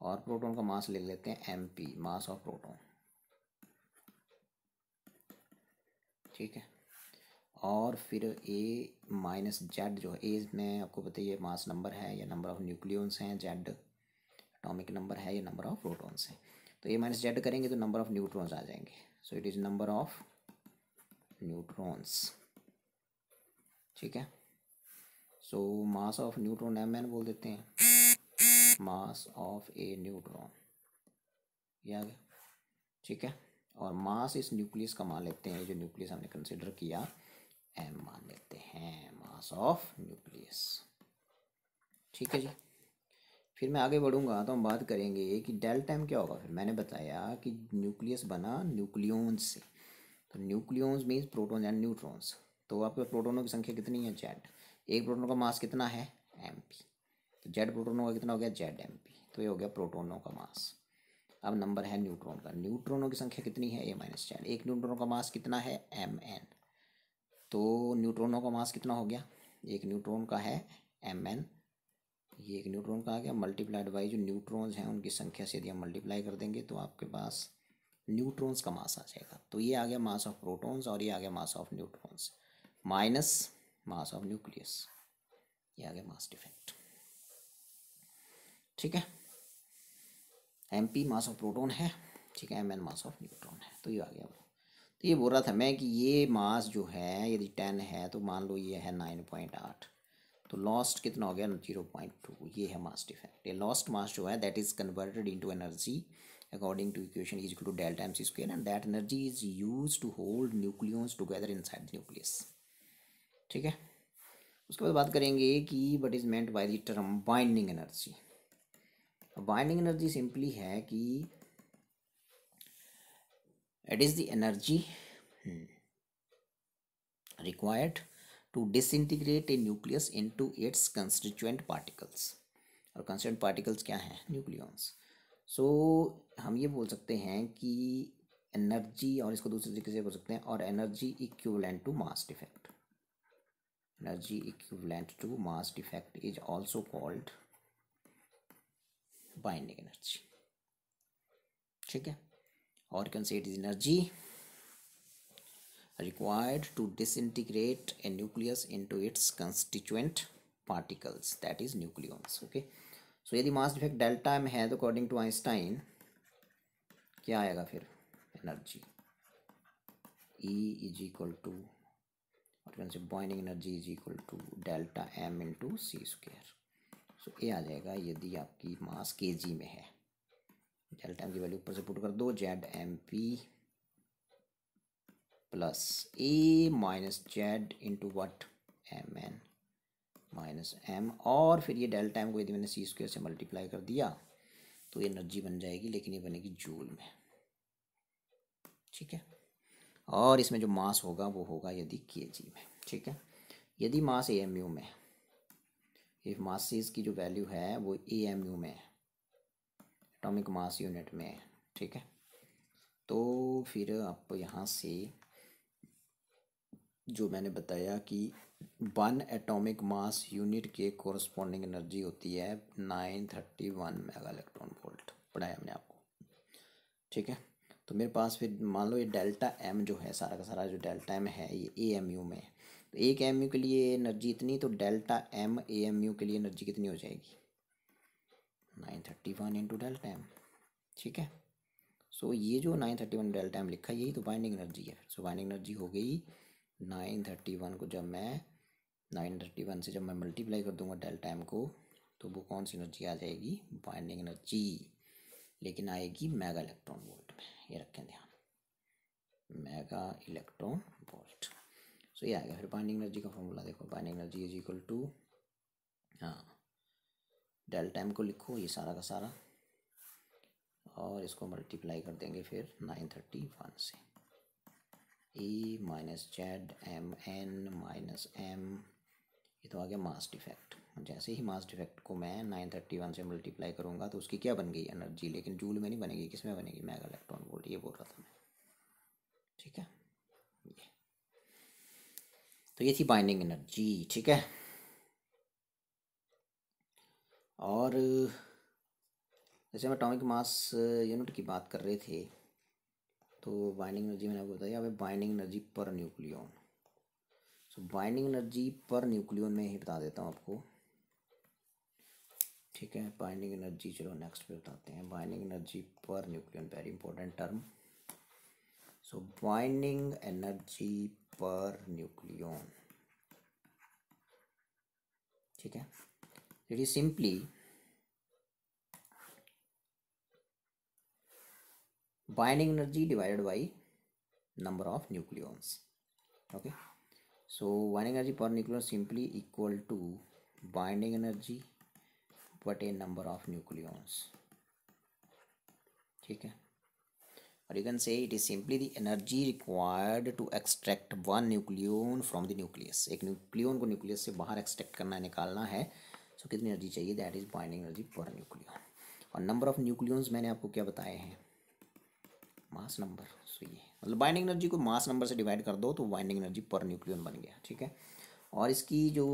और प्रोटॉन का मास ले लेते हैं M P mass of proton ठीक है और फिर ए माइनस जेड जो है ए में आपको बताइए मास नंबर है या नंबर ऑफ न्यूक्लियंस हैं जेड अटोमिक नंबर है या नंबर ऑफ प्रोटॉन्स हैं तो ए माइनस जेड करेंगे तो नंबर ऑफ न्यूट्रॉन्स आ जाएंगे so it is number of neutrons ठीक है so mass of neutron M N बोल देते हैं मास ऑफ ए न्यूट्रॉन ये आ गया ठीक है और मास इस न्यूक्लियस का मान लेते हैं जो न्यूक्लियस हमने कंसिडर किया एम मान लेते हैं मास ऑफ न्यूक्लियस ठीक है जी फिर मैं आगे बढ़ूंगा तो हम बात करेंगे कि डेल्टा एम क्या होगा फिर मैंने बताया कि न्यूक्लियस बना न्यूक्लियोन्स से तो nucleons means proton and neutrons तो आपके प्रोटोनों की संख्या कितनी है जेड एक प्रोटोन का मास कितना है एम पी तो जेड प्रोटोनों का कितना हो गया जेड एम पी तो ये हो गया प्रोटोनों का मास अब नंबर है न्यूट्रॉन का न्यूट्रॉनों की संख्या कितनी है ए माइनस चार एक न्यूट्रॉन का मास कितना है एम एन तो न्यूट्रॉनों का मास कितना हो गया एक न्यूट्रॉन का है एम एन ये एक न्यूट्रॉन का आ गया मल्टीप्लाइड बाई जो न्यूट्रॉन्स हैं उनकी संख्या से यदि हम मल्टीप्लाई कर देंगे तो आपके पास न्यूट्रॉन्स का मास आ जाएगा तो ये आ गया मास ऑफ प्रोटॉन्स और ये आ गया mass of neutrons minus mass of nucleus ये आ गया मास डिफेक्ट ठीक है M P mass of proton है ठीक है M N mass of neutron है तो ये आ गया तो ये बोल रहा था मैं कि ये मास जो है यदि टेन है तो मान लो ये है नाइन पॉइंट आठ तो लॉस्ट कितना हो गया जीरो पॉइंट टू ये है मास डिफेक्ट ये लॉस्ट मास जो है that is converted into energy according to equation is to delta M C square and that energy is use to hold nucleons together inside nucleus ठीक है उसके बाद बात करेंगे कि what is meant by the term binding energy binding energy simply है कि it is the energy required to disintegrate a nucleus into its constituent particles और कंस्टिट्यूएंट पार्टिकल्स क्या हैं न्यूक्लियंस सो so, हम ये बोल सकते हैं कि एनर्जी और इसको दूसरे तरीके से बोल सकते हैं और energy equivalent to mass defect energy equivalent to mass defect is also called binding energy ठीक है और can say it is energy required to disintegrate a nucleus into its constituent particles that is nucleons okay so यदि mass effect delta M है तो according to Einstein क्या आएगा फिर energy E is equal to और can say binding energy is equal to delta M into C square so A आ जाएगा यदि आपकी मास के जी में है डेल्टा एम की वैल्यू ऊपर से पुट कर दो Z M P plus A minus Z into what M N minus M और फिर ये डेल्टा एम को यदि मैंने सी स्क्वेयर से मल्टीप्लाई कर दिया तो ये एनर्जी बन जाएगी लेकिन ये बनेगी जूल में ठीक है और इसमें जो मास होगा वो होगा यदि के जी में ठीक है यदि मास ए एम यू में कि मासिस की जो वैल्यू है वो ए एम यू में एटॉमिक मास यूनिट में ठीक है तो फिर आप यहाँ से जो मैंने बताया कि वन एटॉमिक मास यूनिट के कॉरस्पॉन्डिंग एनर्जी होती है nine thirty one mega electron volt पढ़ाया हमने आपको ठीक है तो मेरे पास फिर मान लो ये डेल्टा एम जो है सारा का सारा जो डेल्टा एम है ये ए एम यू में तो एक एम यू के लिए एनर्जी इतनी तो delta M A M U के लिए एनर्जी कितनी हो जाएगी nine thirty one into delta M ठीक है सो so, ये जो nine thirty one delta M लिखा है यही तो बाइंडिंग एनर्जी है सो so, बाइंडिंग एनर्जी हो गई नाइन थर्टी वन को जब मैं नाइन थर्टी वन से जब मैं मल्टीप्लाई कर दूंगा डेल्टा एम को तो वो कौन सी एनर्जी आ जाएगी बाइंडिंग एनर्जी लेकिन आएगी मेगा इलेक्ट्रॉन वोल्ट में ये रखें ध्यान मेगा इलेक्ट्रॉन वोल्ट सो ये आ गया फिर बाइंडिंग एनर्जी का फॉर्मूला देखो binding energy is equal to हाँ डेल्टा एम को लिखो ये सारा का सारा और इसको मल्टीप्लाई कर देंगे फिर नाइन थर्टी वन से E minus Z M N minus M ये तो आ गया मास डिफेक्ट जैसे ही मास डिफेक्ट को मैं नाइन थर्टी वन से मल्टीप्लाई करूँगा तो उसकी क्या बन गई एनर्जी लेकिन जूल में नहीं बनेगी किस में बनेगी मैगा इलेक्ट्रॉन वोल्ट ये बोल रहा था मैं ठीक है तो ये थी बाइंडिंग एनर्जी ठीक है और जैसे हम अटोमिक मास यूनिट की बात कर रहे थे तो बाइंडिंग एनर्जी मैंने आपको बताया अभी binding energy per nucleon so binding energy per nucleon में ही बता देता हूँ आपको ठीक है बाइंडिंग एनर्जी चलो नेक्स्ट पे बताते हैं binding energy per nucleon very important term so binding energy per nucleon ठीक है it is simply binding energy divided by number of nucleons okay so binding energy per nucleon simply equal to binding energy but A number of nucleons ठीक है or you can say it is simply the energy required to extract one nucleon from the nucleus एक nucleon को nucleus से बाहर extract करना है निकालना है सो so, कितनी energy चाहिए that is binding energy per nucleon और number of nucleons मैंने आपको क्या बताए हैं मास नंबर सो ये मतलब बाइंडिंग एनर्जी को मास नंबर से डिवाइड कर दो तो बाइंडिंग एनर्जी पर न्यूक्लियन बन गया ठीक है और इसकी जो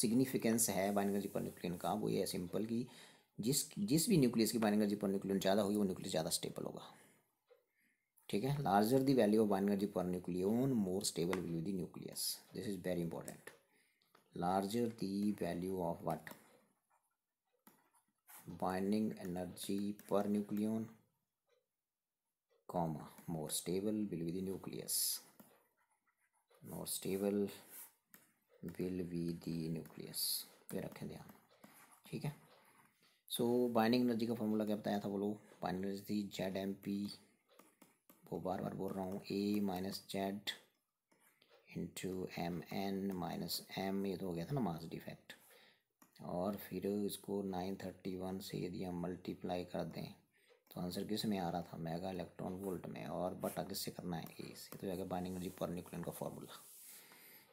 सिग्निफिकेंस है बाइंडिंग एनर्जी पर न्यूक्लियन का वो ये है सिंपल कि जिस जिस भी न्यूक्लियस की बाइंडिंग एनर्जी पर न्यूक्लियन ज़्यादा हुई वो न्यूक्लियस ज़्यादा स्टेबल होगा ठीक है larger the value of energy per nucleon more stable will be the nucleus this is very important larger the value of what binding energy per nucleon comma more stable will be the nucleus more stable will be the nucleus ये रखें ध्यान ठीक है so binding energy का formula क्या बताया था बोलो बाइंडिंग एनर्जी थी जेड एम पी आपको बार बार बोल रहा हूँ ए minus Z into M N minus M ये तो हो गया था ना मास डिफेक्ट और फिर इसको नाइन थर्टी वन से यदि हम मल्टीप्लाई कर दें तो आंसर किस में आ रहा था मेगा इलेक्ट्रॉन वोल्ट में और बटा किससे करना है ए से तो जाएगा बाइंडिंग एनर्जी पर न्यूक्लियन का फॉर्मूला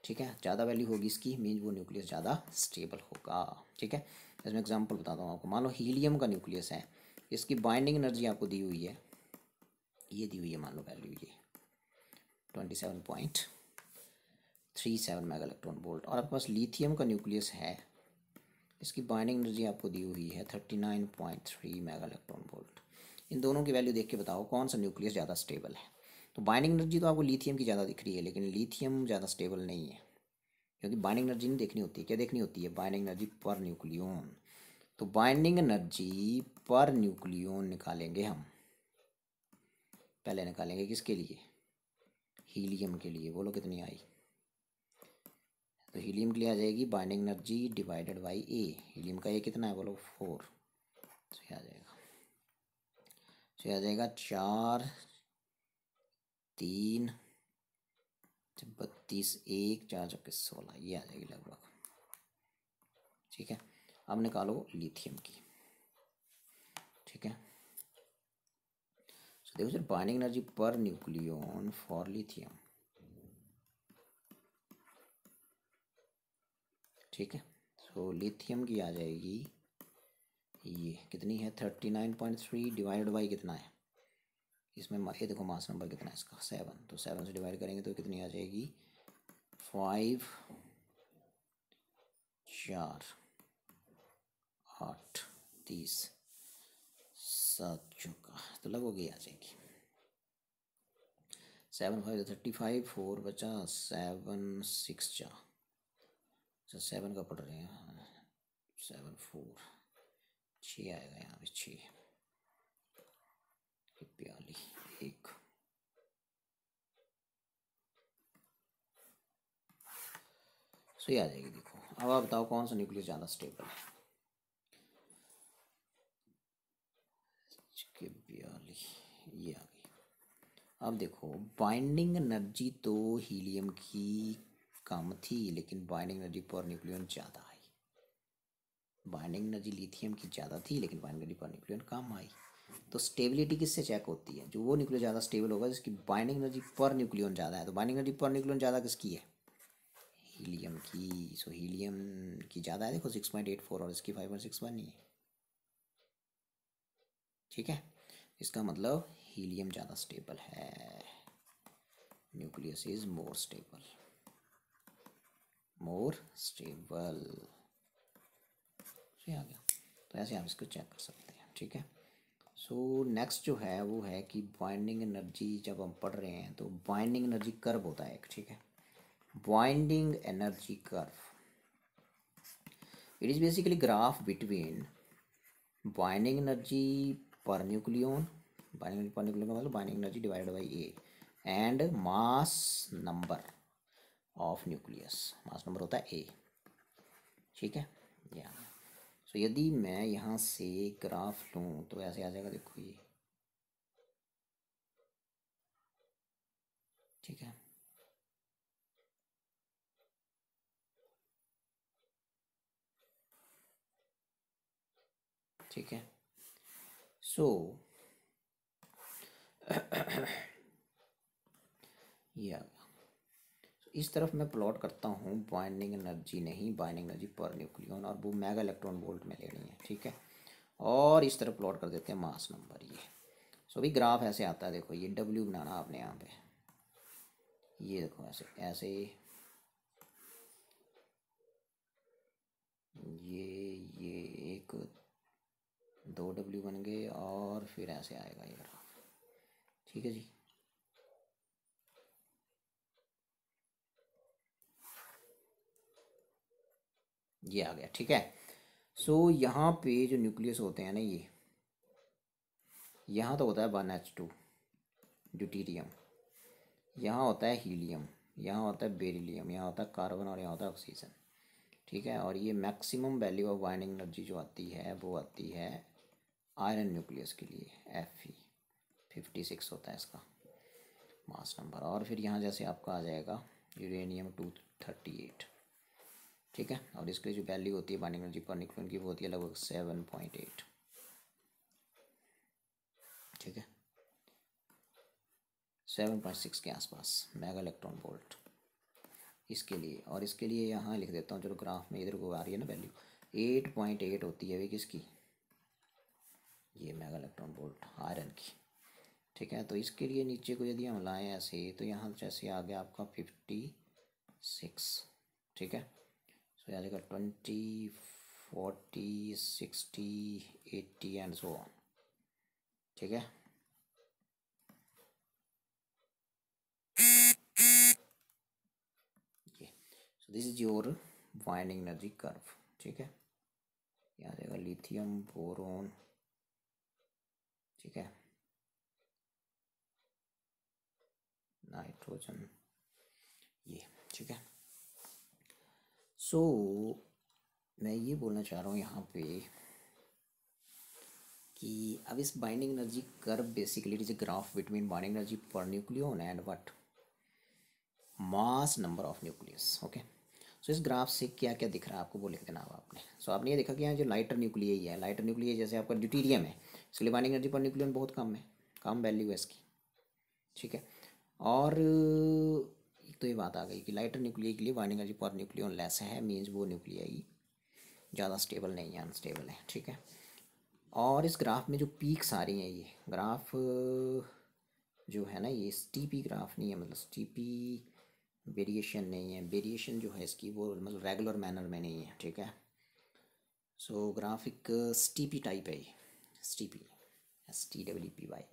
ठीक है ज़्यादा वैल्यू होगी इसकी मीन वो न्यूक्लियस ज़्यादा स्टेबल होगा ठीक है इसमें एग्जाम्पल बताता हूँ आपको मान लो हीलियम का न्यूक्लियस है इसकी बाइंडिंग एनर्जी आपको दी हुई है ये दी हुई है मान लो वैल्यू ये twenty seven point three seven mega electron volt और आपके पास लिथियम का न्यूक्लियस है इसकी बाइंडिंग एनर्जी आपको दी हुई है thirty nine point three mega electron volt इन दोनों की वैल्यू देख के बताओ कौन सा न्यूक्लियस ज़्यादा स्टेबल है तो बाइंडिंग एनर्जी तो आपको लिथियम की ज़्यादा दिख रही है लेकिन लिथियम ज़्यादा स्टेबल नहीं है क्योंकि बाइंडिंग एनर्जी नहीं देखनी होती है क्या देखनी होती है बाइंडिंग एनर्जी पर न्यूक्लियोन तो बाइंडिंग एनर्जी पर न्यूक्लियोन निकालेंगे हम पहले निकालेंगे किसके लिए हीलियम के लिए बोलो कितनी आई तो हीलियम के लिए आ जाएगी binding energy divided by A helium का ए कितना है बोलो फोर तो ये आ जाएगा तो ये आ जाएगा चार तीन बत्तीस एक चार चौके सोलह ये आ जाएगी लगभग ठीक है अब निकालो लिथियम की ठीक है देखो sir binding energy per nucleon for lithium ठीक है सो लिथियम की आ जाएगी ये कितनी है thirty nine point three divide by कितना है इसमें ये देखो मास नंबर कितना है इसका सेवन तो सेवन से डिवाइड करेंगे तो कितनी आ जाएगी फाइव चार आठ तीस सात चौका तो लगोगे आ जाएगी seven five thirty five four बचा सेवन सिक्स चा अच्छा सेवन का पढ़ रहे हैं सेवन फोर छ आएगा यहाँ पे छः प्याली एक सो ये आ जाएगी देखो अब आप बताओ कौन सा न्यूक्लियस ज़्यादा स्टेबल है अब देखो बाइंडिंग एनर्जी तो हीलियम की कम थी लेकिन बाइंडिंग एनर्जी पर न्यूक्लियन ज़्यादा आई बाइंडिंग एनर्जी लिथियम की ज़्यादा थी लेकिन बाइंडिंग एनर्जी पर न्यूक्लियन कम आई तो स्टेबिलिटी किससे चेक होती है जो वो न्यूक्लियन ज़्यादा स्टेबल होगा जिसकी बाइंडिंग एनर्जी पर न्यूक्लियन ज़्यादा है तो बाइंडिंग एनर्जी पर न्यूक्लियन ज़्यादा किसकी है हीलियम की सो हीलियम की ज़्यादा है देखो सिक्स पॉइंट एट फोर और इसकी फाइव पॉइंट सिक्स वन नहीं है ठीक है इसका मतलब हीलियम ज़्यादा स्टेबल है nucleus is more stable more stable ये आ गया तो ऐसे हम इसको चेक कर सकते हैं ठीक है सो so, नेक्स्ट जो है वो है कि बाइंडिंग एनर्जी जब हम पढ़ रहे हैं तो बाइंडिंग एनर्जी कर्व होता है एक ठीक है binding energy curve it is basically graph between binding energy per nucleon binding energy binding के लिए मतलब binding energy divided by A and mass number of nucleus mass number होता है ए ठीक है या सो यदि मैं यहाँ से ग्राफ लूँ तो ऐसे आ जाएगा देखो ये ठीक है ठीक है सो so, या so, इस तरफ मैं प्लॉट करता हूँ बाइंडिंग एनर्जी नहीं बाइंडिंग एनर्जी पर न्यूक्लियन और वो मेगा इलेक्ट्रॉन वोल्ट में ले रही है ठीक है और इस तरफ प्लॉट कर देते हैं मास नंबर ये सो भी ग्राफ ऐसे आता है देखो ये डब्ल्यू बनाना आपने यहाँ पे ये देखो ऐसे ऐसे ये ये एक दो डब्ल्यू बन गए और फिर ऐसे आएगा ये ग्राफ ठीक है जी ये आ गया ठीक है सो so, यहाँ पे जो न्यूक्लियस होते हैं ना ये यहाँ तो होता है वन एच टू ड्यूटीरियम यहाँ होता है हीलियम यहाँ होता है बेरिलियम यहाँ होता है कार्बन और यहाँ होता है ऑक्सीजन ठीक है और ये मैक्सिमम वैल्यू ऑफ वाइनिंग एनर्जी जो आती है वो आती है आयरन न्यूक्लियस के लिए एफ ई फिफ्टी सिक्स होता है इसका मास नंबर और फिर यहाँ जैसे आपका आ जाएगा यूरेनियम टू थर्टी एट ठीक है और इसकी जो वैल्यू होती है बाइंडिंग एनर्जी पर न्यूक्लियन की वो होती है लगभग सेवन पॉइंट एट ठीक है सेवन पॉइंट सिक्स के आसपास मेगा इलेक्ट्रॉन वोल्ट इसके लिए और इसके लिए यहाँ लिख देता हूँ चलो ग्राफ में इधर को आ रही है ना वैल्यू एट पॉइंट एट होती है अभी किसकी ये मेगा इलेक्ट्रॉन वोल्ट आयरन की ठीक है तो इसके लिए नीचे को यदि हम लाएँ ऐसे तो यहाँ जैसे आ गया आपका फिफ्टी सिक्स ठीक है सो यहाँ आ जाएगा twenty forty sixty eighty and so on ठीक है so this is your binding energy curve ठीक है यहाँ आ जाएगा लिथियम बोरोन ठीक है नाइट्रोजन ये ठीक है सो so, मैं ये बोलना चाह रहा हूँ यहाँ पे कि अब इस binding energy curve basically it is graph between binding energy per nucleon and what mass number of nucleus okay so इस ग्राफ से क्या क्या दिख रहा है आपको वो लिख देना होगा आपने सो so, आपने ये देखा कि यहाँ जो लाइटर न्यूक्लिय ही है लाइटर न्यूक्लिय जैसे आपका ड्यूटीरियम है इसलिए बाइंडिंग एनर्जी पर न्यूक्लियन बहुत कम है कम वैल्यू है इसकी ठीक है और एक तो ये बात आ गई कि लाइटर न्यूक्लियर के लिए binding energy per nucleon less है मीन्स वो न्यूक्लियाई ज़्यादा स्टेबल नहीं है अनस्टेबल है ठीक है और इस ग्राफ में जो पीक्स आ रही हैं ये ग्राफ जो है ना ये स्टीपी ग्राफ नहीं है मतलब स्टीपी वेरिएशन नहीं है वेरिएशन जो है इसकी वो मतलब रेगुलर मैनर में नहीं है ठीक है सो ग्राफिक स्टीपी टाइप है ये steepy S T W P Y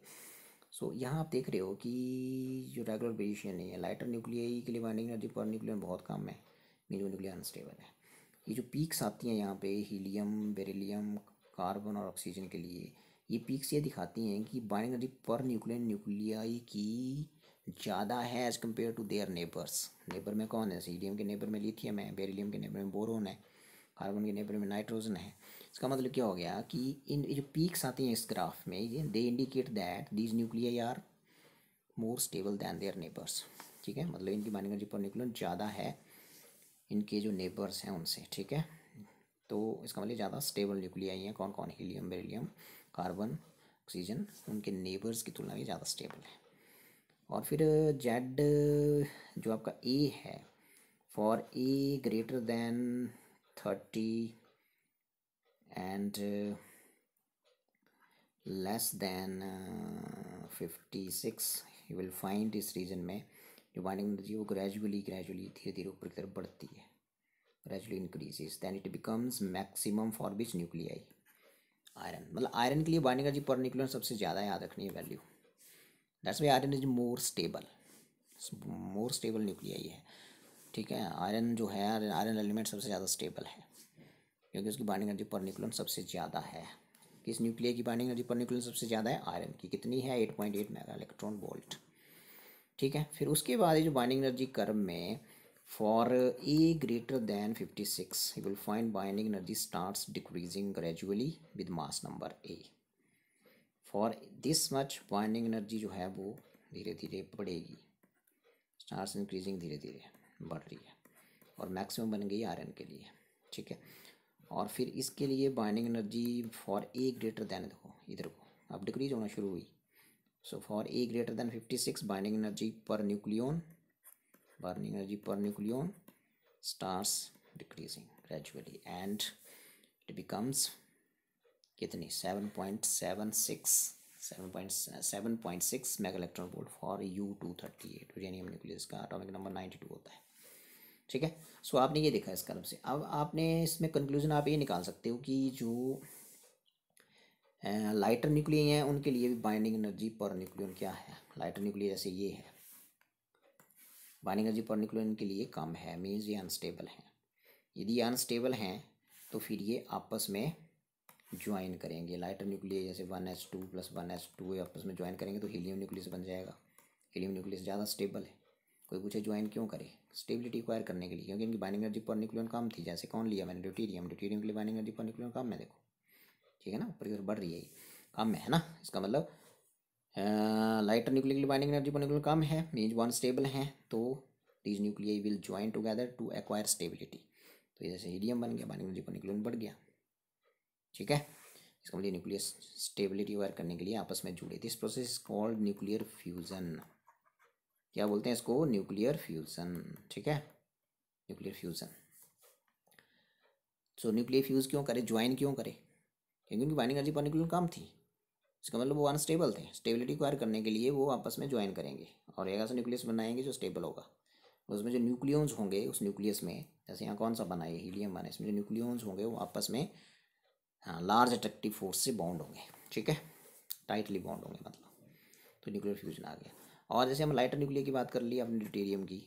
so so, यहाँ आप देख रहे हो कि जो रेगुलर पोजिशन है लाइटर न्यूक्लियाई के लिए बाइंडिंग एनर्जी पर न्यूक्लियर बहुत कम है मीन न्यूक्लियर अनस्टेबल है ये जो पीक्स आती हैं यहाँ पे हीलियम बेरिलियम कार्बन और ऑक्सीजन के लिए ये पीक्स ये दिखाती हैं कि binding energy per nuclear nuclei की ज़्यादा है as compare to their neighbours neighbour में कौन है सीडियम के नेबर में लिथियम है बेरिलियम के नेबर में बोरोन है कार्बन के नेबर में नाइट्रोजन है इसका मतलब क्या हो गया कि इन जो पीक्स आते हैं इस ग्राफ में they indicate that these nuclear are more stable than their neighbours ठीक है मतलब इनकी माइनिंग एनर्जी पर न्यूक्लियन ज़्यादा है इनके जो नेबर्स हैं उनसे ठीक है तो इसका मतलब ज़्यादा स्टेबल न्यूक्लियाई हैं कौन कौन हीलियम बेरिलियम कार्बन ऑक्सीजन उनके नेबर्स की तुलना में ज़्यादा स्टेबल है और फिर जेड जो आपका ए है for A greater than 30 and uh, less than 56 uh, you will find इस region में जो बाइंडिंग एनर्जी वो ग्रेजुअली ग्रेजुअली धीरे धीरे ऊपर की तरफ बढ़ती है gradually increases than it becomes maximum for which nuclei iron मतलब आयरन के लिए बाइंडिंग एनर्जी पर न्यूक्लियन सबसे ज़्यादा याद रखनी है value that's why iron is more stable more stable nuclei है ठीक है आयरन जो है आयरन एलिमेंट सबसे ज़्यादा स्टेबल है क्योंकि उसकी बाइंडिंग एनर्जी पर न्यूक्लियन सबसे ज़्यादा है किस न्यूक्लियर की बाइंडिंग एनर्जी पर न्यूक्लियन सबसे ज़्यादा है आयरन की कितनी है eight point eight mega electron volt ठीक है फिर उसके बाद जो बाइंडिंग एनर्जी कर्व में for A greater than fifty six you will find binding energy start decreasing gradually with mass number A for this much binding energy जो है वो धीरे धीरे बढ़ेगी स्टार्ट इंक्रीजिंग धीरे धीरे बढ़ रही है और मैक्सिमम बन गई आयरन के लिए ठीक है और फिर इसके लिए binding energy for A greater than देखो इधर को अब डिक्रीज होना शुरू हुई so for A greater than fifty six binding energy per nucleon binding energy per nucleon starts decreasing gradually and it becomes कितनी seven point seven six seven point seven point six mega electron volt for U two thirty eight uranium nucleus का atomic number ninety two होता है ठीक है सो आपने ये देखा इस कलम से अब आपने इसमें कंक्लूजन आप ये निकाल सकते हो कि जो लाइटर न्यूक्लियर हैं उनके लिए भी बाइंडिंग एनर्जी पर न्यूक्लियन क्या है लाइटर न्यूक्लियर जैसे ये है बाइंडिंग एनर्जी पर न्यूक्लियन के लिए कम है मीन्स ये अनस्टेबल हैं यदि अनस्टेबल हैं तो फिर ये आपस में ज्वाइन करेंगे लाइटर न्यूक्लियर जैसे one S two plus one S two आपस में ज्वाइन करेंगे तो हीलियम न्यूक्लियस बन जाएगा हीलियम न्यूक्लियस ज़्यादा स्टेबल है कोई पूछे ज्वाइन क्यों करे स्टेबिलिटी एक्वायर करने के लिए क्योंकि इनकी बाइंडिंग एनर्जी पर न्यूक्लियन कम थी जैसे कौन लिया मैंने ड्यूटीरियम ड्यूटीरियम के लिए बाइंडिंग एनर्जी पर न्यूक्लियन कम है देखो ठीक है ना ऊपर की ओर बढ़ रही है कम में है ना इसका मतलब लाइटर न्यूक्लियर के लिए बाइंडिंग एनर्जी पर न्यूक्लियन कम है मीज वन स्टेबल है तो these nuclear will join together to acquire stability तो जैसे हीडियम बन गया बाइंडिंग एनर्जी पर न्यूक्लियन बढ़ गया ठीक है इसका मतलब न्यूक्लियर स्टेबिलिटी वायर करने के लिए आपस में जुड़े थे इस process is called nuclear fusion क्या बोलते हैं इसको न्यूक्लियर फ्यूज़न ठीक है nuclear fusion so nuclear fuse क्यों करे ज्वाइन क्यों करे क्योंकि उनकी बाइंडिंग एनर्जी पर्टिकुलर कम थी इसका मतलब वो अनस्टेबल थे स्टेबिलिटी क्वायर करने के लिए वो आपस में ज्वाइन करेंगे और एक ऐसा न्यूक्लियस बनाएंगे जो स्टेबल होगा उसमें जो न्यूक्लियस होंगे उस न्यूक्लियस में जैसे यहाँ कौन सा बना है हीलियम बना इसमें जो न्यूक्लियस होंगे वो आपस में हाँ लार्ज अट्रैक्टिव फोर्स से बाउंड होंगे ठीक है टाइटली बाउंड होंगे मतलब तो न्यूक्लियर फ्यूजन आ गया और जैसे हम लाइटर न्यूक्लिया की बात कर ली अपने ड्यूटेरियम की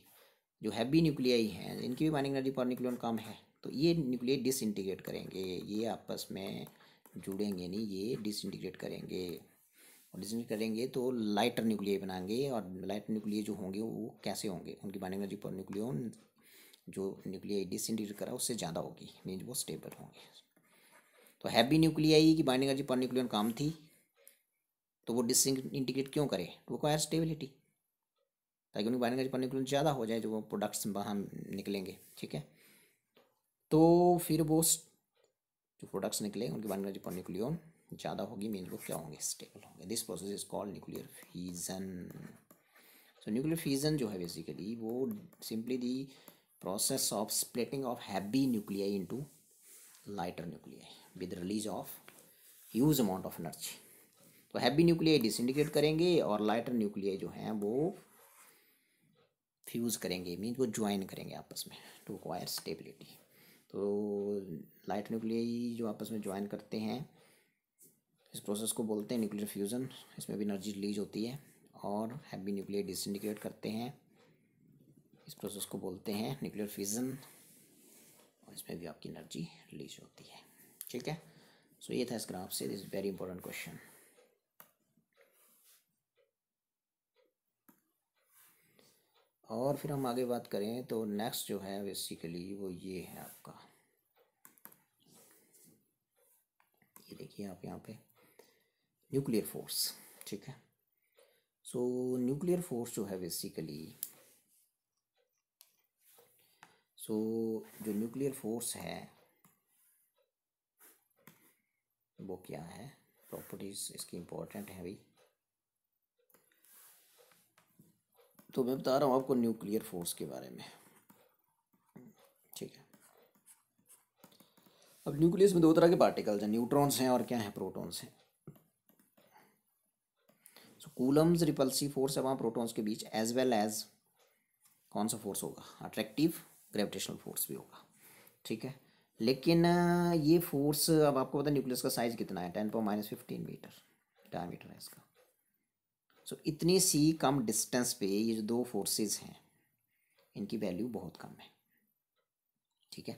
जो हैवी न्यूक्लियाई हैं इनकी भी माइनिंग एनर्जी पर न्यूक्लियन कम है तो ये न्यूक्लियर डिसइंटीग्रेट करेंगे ये आपस में जुड़ेंगे नहीं ये डिसइंटीग्रेट करेंगे और डिसइंटीग्रेट करेंगे तो लाइटर न्यूक्लियर बनाएंगे और लाइटर न्यूक्लियर जो होंगे वो कैसे होंगे उनकी माइनिंग एनर्जी पर न्यूक्लियन जो डिस डिसइंटीग्रेट करा उससे ज़्यादा होगी मीन वो स्टेबल होंगे तो हैवी न्यूक्लियाई की बाइंडिंग एनर्जी पर न्यूक्लियन कम थी तो वो डिस इंटीग्रेट क्यों करे टू अक्वायर स्टेबिलिटी ताकि उनकी बाइनरी एनर्जी पर ज़्यादा हो जाए जो वो प्रोडक्ट्स बाहर निकलेंगे ठीक है तो फिर वो जो प्रोडक्ट्स निकले उनकी बाइंडिंग एनर्जी पर न्यूक्लियन ज़्यादा होगी मीन वो क्या होंगे स्टेबल होंगे this process is called nuclear fission so nuclear fission जो है बेसिकली वो simply the process of splitting of heavy nuclei into lighter nuclei with release of huge amount of energy तो हैवी न्यूक्लियाई डिसिंडिकेट करेंगे और lighter nuclei जो हैं वो fuse करेंगे मीन वो ज्वाइन करेंगे आपस में टू अक्वायर स्टेबिलिटी तो लाइट न्यूक्लियाई जो आपस में ज्वाइन करते हैं इस प्रोसेस को बोलते हैं न्यूक्लियर फ्यूज़न इसमें भी एनर्जी रिलीज होती है और हैवी न्यूक्लियाई डिसिंडिकेट करते हैं इस प्रोसेस को बोलते हैं न्यूक्लियर फ्यूज़न और इसमें भी आपकी एनर्जी रिलीज होती है ठीक है सो so, ये था इस ग्राफ से दिस वेरी इंपॉर्टेंट क्वेश्चन और फिर हम आगे बात करें तो नेक्स्ट जो है बेसिकली वो ये है आपका ये देखिए आप यहाँ पे न्यूक्लियर फोर्स ठीक है सो न्यूक्लियर फोर्स जो है बेसिकली सो so, जो न्यूक्लियर फोर्स है वो क्या है प्रॉपर्टीज़ इसकी इम्पोर्टेंट है भाई तो मैं बता रहा हूँ आपको न्यूक्लियर फोर्स के बारे में ठीक है अब न्यूक्लियस में दो तरह के पार्टिकल्स हैं न्यूट्रॉन्स हैं और क्या हैं प्रोटॉन्स हैं सो कूलम्स रिपल्सिव फोर्स है वहाँ प्रोटॉन्स के बीच एज वेल एज कौन सा फोर्स होगा अट्रैक्टिव ग्रेविटेशनल फोर्स भी होगा ठीक है लेकिन ये फोर्स अब आपको पता है न्यूक्लियस का साइज़ कितना है टेन पर माइनस फिफ्टीन मीटर डायमीटर है इसका सो so, इतनी सी कम डिस्टेंस पे ये जो दो फोर्सेस हैं इनकी वैल्यू बहुत कम है ठीक है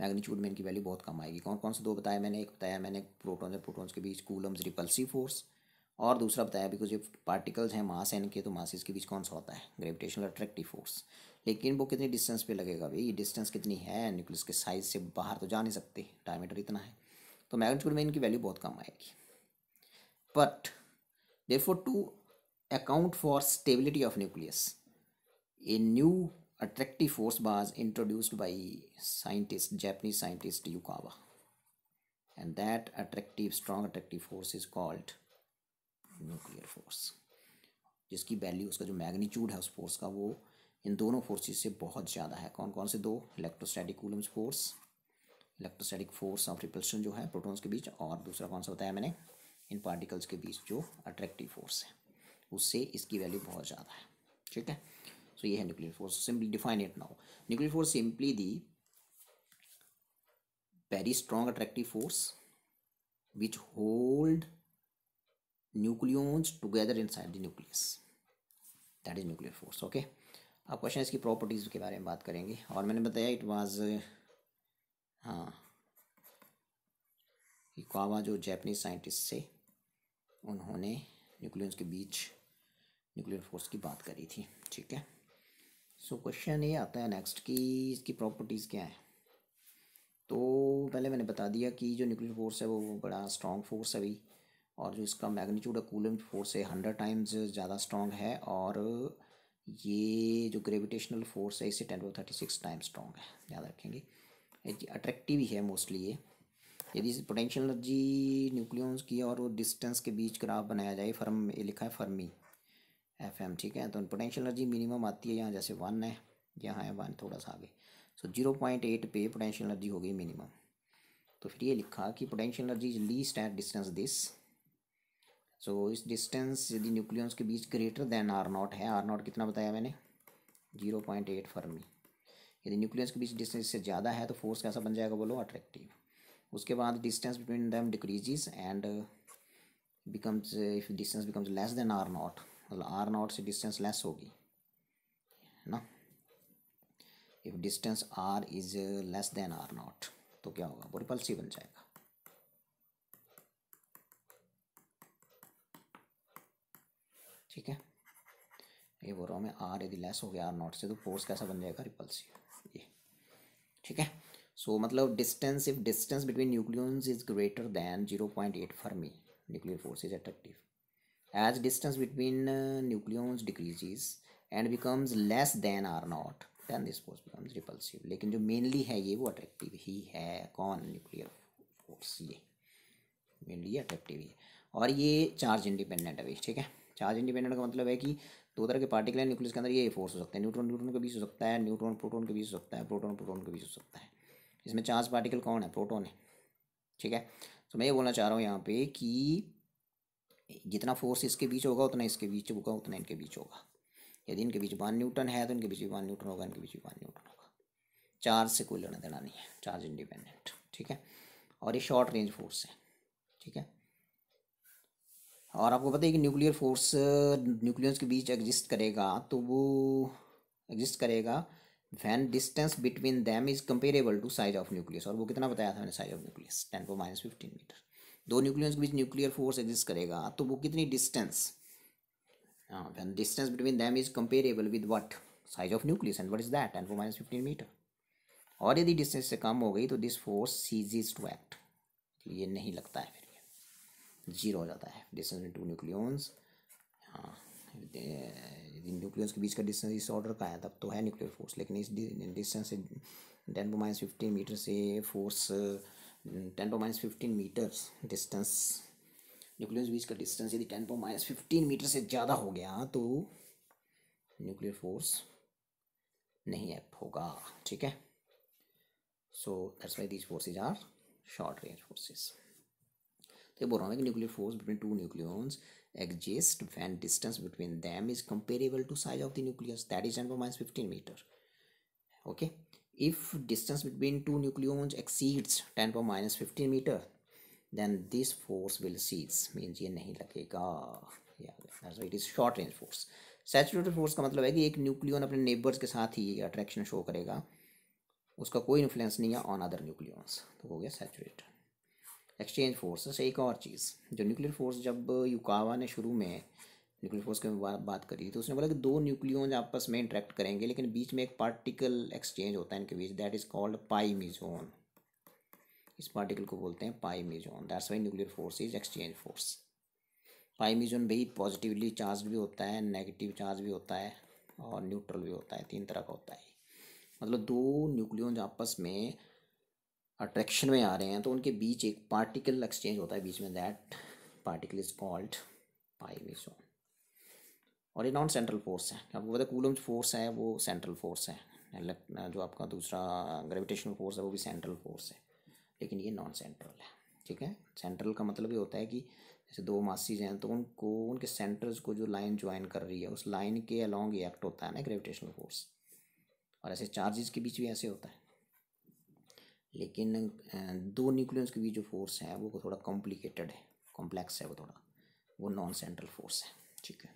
मैग्नीट्यूड में इनकी वैल्यू बहुत कम आएगी कौन कौन से दो बताया मैंने एक बताया मैंने प्रोटॉन्स और प्रोटॉन्स के बीच कूलम्स रिपल्सिव फोर्स और दूसरा बताया बिकॉज ये पार्टिकल्स हैं मास है इनके तो मासेस के बीच कौन सा होता है ग्रेविटेशनल अट्रैक्टिव फोर्स लेकिन वो कितनी डिस्टेंस पे लगेगा भाई ये डिस्टेंस कितनी है न्यूक्लियस के साइज से बाहर तो जा नहीं सकते डायमीटर इतना है तो मैग्नीट्यूड में इनकी वैल्यू बहुत कम आएगी but there to account for stability of nucleus. A new attractive force was introduced by scientist Japanese scientist Yukawa and that attractive strong attractive force is called nuclear force जिसकी value उसका जो magnitude है उस force का वो इन दोनों forces से बहुत ज़्यादा है कौन कौन से दो electrostatic Coulomb's force electrostatic force of repulsion जो है प्रोटॉन्स के बीच और दूसरा कौन सा बताया मैंने इन पार्टिकल्स के बीच जो अट्रैक्टिव फोर्स है उससे इसकी वैल्यू बहुत ज़्यादा है ठीक है सो ये है nuclear force simply define it now nuclear force simply the very strong attractive force which hold nucleons together inside the nucleus that is nuclear force okay अब क्वेश्चन इसकी प्रॉपर्टीज़ के बारे में बात करेंगे और मैंने बताया इट वॉज हाँ इकावा जो जैपनीज साइंटिस्ट से उन्होंने न्यूक्लियस के बीच न्यूक्लियर फोर्स की बात करी थी ठीक है सो क्वेश्चन ये आता है नेक्स्ट कि इसकी प्रॉपर्टीज़ क्या है तो पहले मैंने बता दिया कि जो न्यूक्लियर फोर्स है वो बड़ा स्ट्रॉन्ग फोर्स है अभी और जो इसका मैग्नीट्यूड है कूलम फोर्स है हंड्रेड टाइम्स ज़्यादा स्ट्रॉन्ग है और ये जो ग्रेविटेशनल फोर्स है इसे ten to thirty six time strong है याद रखेंगे अट्रैक्टिव ही है मोस्टली ये यदि पोटेंशियल एनर्जी न्यूक्लियस की और डिस्टेंस के बीच ग्राफ बनाया जाए फर्म ये लिखा है फर्मी एफ एम ठीक है तो पोटेंशियल एनर्जी मिनिमम आती है यहाँ जैसे वन है यहाँ है वन थोड़ा सा आगे सो जीरो पॉइंट एट पे पोटेंशियल एनर्जी हो गई मिनिमम तो फिर ये लिखा कि potential energy is least at distance this so इस डिस्टेंस यदि न्यूक्लियस के बीच ग्रेटर देन आर नॉट है आर नॉट कितना बताया मैंने जीरो पॉइंट एट फर्मी यदि न्यूक्लियस के बीच डिस्टेंस इससे ज़्यादा है तो फोर्स कैसा बन जाएगा बोलो अट्रैक्टिव उसके बाद distance between them decreases and becomes if distance becomes less than R naught मतलब आर नॉट से डिस्टेंस लेस होगी है ना if distance R is less than R naught तो क्या होगा वो रिपल्सिव बन जाएगा ठीक है ये बोल रहा हूँ मैं आर यदि लेस हो गया आर नॉट से तो फोर्स कैसा बन जाएगा रिपल्सिव ये ठीक है सो so, मतलब distance if distance between nucleons is greater than zero point eight fermi nuclear force is attractive as distance between uh, nucleons decreases and becomes less than r naught then this force becomes repulsive लेकिन जो mainly है ये वो attractive ही है कौन nuclear force ये mainly ये अट्रैक्टिव ही है और ये चार्ज इंडिपेंडेंट है ठीक है चार्ज इंडिपेंडेंट का मतलब है कि दो तरह के पार्टिकल हैं न्यूक्लियस के अंदर ये फोर्स हो सकते हैं न्यूट्रॉन न्यूट्रॉन के बीच हो सकता है न्यूट्रॉन प्रोटॉन के बीच हो सकता है प्रोटॉन प्रोटॉन के बीच हो सकता है इसमें चार्ज पार्टिकल कौन है प्रोटॉन है ठीक है तो मैं ये बोलना चाह रहा हूँ यहाँ पे कि जितना फोर्स इसके बीच होगा उतना इसके बीच होगा उतना इनके बीच होगा यदि इनके बीच वन न्यूटन है तो इनके बीच भी वन न्यूटन होगा इनके बीच भी वन न्यूटन होगा चार्ज से कोई लेना देना नहीं है चार्ज इंडिपेंडेंट ठीक है और ये शॉर्ट रेंज फोर्स है ठीक है और आपको पता है कि न्यूक्लियर फोर्स न्यूक्लियस के बीच एग्जिस्ट करेगा तो वो एग्जिस्ट करेगा when distance between them is comparable to size of nucleus और वो कितना बताया था मैंने साइज ऑफ न्यूक्लियस टेन को माइनस फिफ्टीन मीटर दो न्यूक्लियस के बीच न्यूक्लियर फोर्स एग्जिस्ट करेगा तो वो कितनी distance distance between them is comparable with what size of nucleus and what is that and वो माइनस फिफ्टीन मीटर और यदि डिस्टेंस से कम हो गई तो this force seize is to act ये नहीं लगता है फिर ये जीरो हो जाता है डिस्टेंस टू न्यूक्लियंस हाँ यदि न्यूक्लियंस के बीच का डिस्टेंस इस ऑर्डर का है तब तो है न्यूक्लियर फोर्स लेकिन इस डिस्टेंस से ten to minus fifteen metre से force ten power minus fifteen metre distance nucleus बीच का डिस्टेंस यदि ten power minus fifteen metre से ज़्यादा हो गया तो न्यूक्लियर फोर्स नहीं एक्ट होगा ठीक है so that's why these forces are short range forces तो ये बोल रहा हूँ कि nuclear force between two nucleons exist when distance between them is comparable to size of the nucleus that is ten power minus fifteen metre okay if distance between two nucleons exceeds 10 power minus 15 meter then this force will cease means ये नहीं लगेगा yeah, it is short range force saturated force का मतलब है कि एक nucleon अपने neighbours के साथ ही अट्रैक्शन शो करेगा उसका कोई इन्फ्लुएंस नहीं है ऑन अदर न्यूक्लियंस तो हो गया सैचुरेट एक्सचेंज फोर्सेस एक और चीज़ जो न्यूक्लियर फोर्स जब युकावा ने शुरू में न्यूक्लियर फोर्स की बात करी तो उसने बोला कि दो न्यूक्लियोज आपस में इंट्रैक्ट करेंगे लेकिन बीच में एक पार्टिकल एक्सचेंज होता है इनके बीच that is called pi meson इस पार्टिकल को बोलते हैं pi meson that's why nuclear force is exchange force pi meson भी पॉजिटिवली चार्ज भी होता है नेगेटिव चार्ज भी होता है और न्यूट्रल भी होता है तीन तरह का होता है मतलब दो न्यूक्लियोज आपस में अट्रैक्शन में आ रहे हैं तो उनके बीच एक पार्टिकल एक्सचेंज होता है बीच में that particle is called pi meson और ये नॉन सेंट्रल फोर्स है आपको पता है कूलम फोर्स है वो सेंट्रल फोर्स है जो आपका दूसरा ग्रेविटेशनल फोर्स है वो भी सेंट्रल फोर्स है लेकिन ये नॉन सेंट्रल है ठीक है सेंट्रल का मतलब ये होता है कि जैसे दो मासीज हैं तो उनको उनके सेंटर्स को जो लाइन ज्वाइन कर रही है उस लाइन के अलॉन्ग एक्ट होता है ना ग्रेविटेशनल फोर्स और ऐसे चार्जेस के बीच भी ऐसे होता है लेकिन दो न्यूक्लियस के बीच जो फोर्स है वो थोड़ा कॉम्प्लिकेटेड है कॉम्प्लेक्स है वो थोड़ा वो नॉन सेंट्रल फोर्स है ठीक है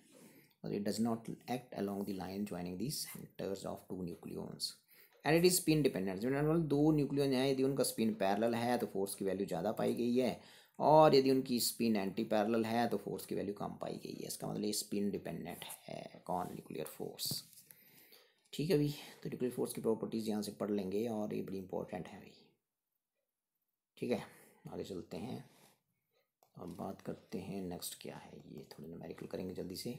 or it does not act along the line joining the centers of two nucleons and it is spin dependent मतलब दो न्यूक्लियन हैं यदि उनका स्पिन पैरेलल है तो फोर्स की वैल्यू ज़्यादा पाई गई है और यदि उनकी स्पिन एंटी पैरेलल है तो फोर्स की वैल्यू कम पाई गई है इसका मतलब ये स्पिन डिपेंडेंट है कौन न्यूक्लियर फोर्स ठीक है भाई तो न्यूक्लियर फोर्स की प्रॉपर्टीज़ यहाँ से पढ़ लेंगे और ये बड़ी इंपॉर्टेंट है भाई ठीक है आगे चलते हैं और बात करते हैं नेक्स्ट क्या है ये थोड़ी न्यूमेरिकल करेंगे जल्दी से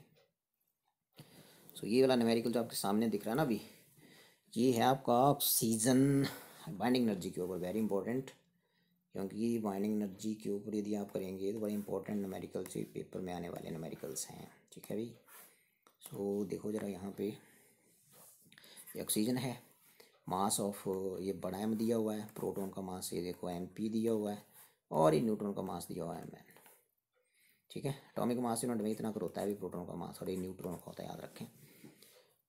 सो ये वाला नमेरिकल जो आपके सामने दिख रहा है ना अभी ये है आपका ऑक्सीजन बाइंडिंग एनर्जी के ऊपर वेरी इंपॉर्टेंट क्योंकि बाइंडिंग एनर्जी के ऊपर यदि आप करेंगे तो बड़े इंपॉर्टेंट नमेरिकल से पेपर में आने वाले नमेरिकल्स हैं ठीक है भाई सो so, देखो ज़रा यहाँ पे ये ऑक्सीजन है मास ऑफ ये बड़ा एम दिया हुआ है प्रोटोन का मास ये देखो एम पी दिया हुआ है और ये न्यूट्रॉन का मास दिया हुआ है एम एन ठीक है अटोमिक मास इतना करोता है अभी प्रोटोन का मास और ये न्यूट्रॉन का होता है याद रखें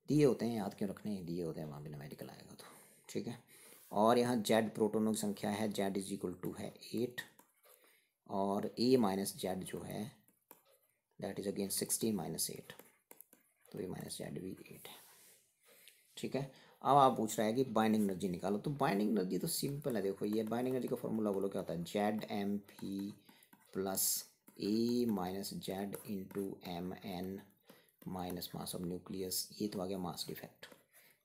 दिए होते हैं याद क्यों रखने दिए होते हैं वहाँ भी मेडिकल आएगा तो ठीक है और यहाँ जेड प्रोटोनों की संख्या है जेड इज इक्वल टू है एट और ए माइनस जेड जो है that is again sixteen minus eight तो ए माइनस जेड भी एट है ठीक है अब आप पूछ रहे हैं कि बाइंडिंग एनर्जी निकालो तो बाइंडिंग एनर्जी तो सिंपल है देखो ये बाइंडिंग एनर्जी का फॉर्मूला बोलो क्या होता है Z M P plus A minus Z into M N minus mass of nucleus ये तो आ गया मास डिफेक्ट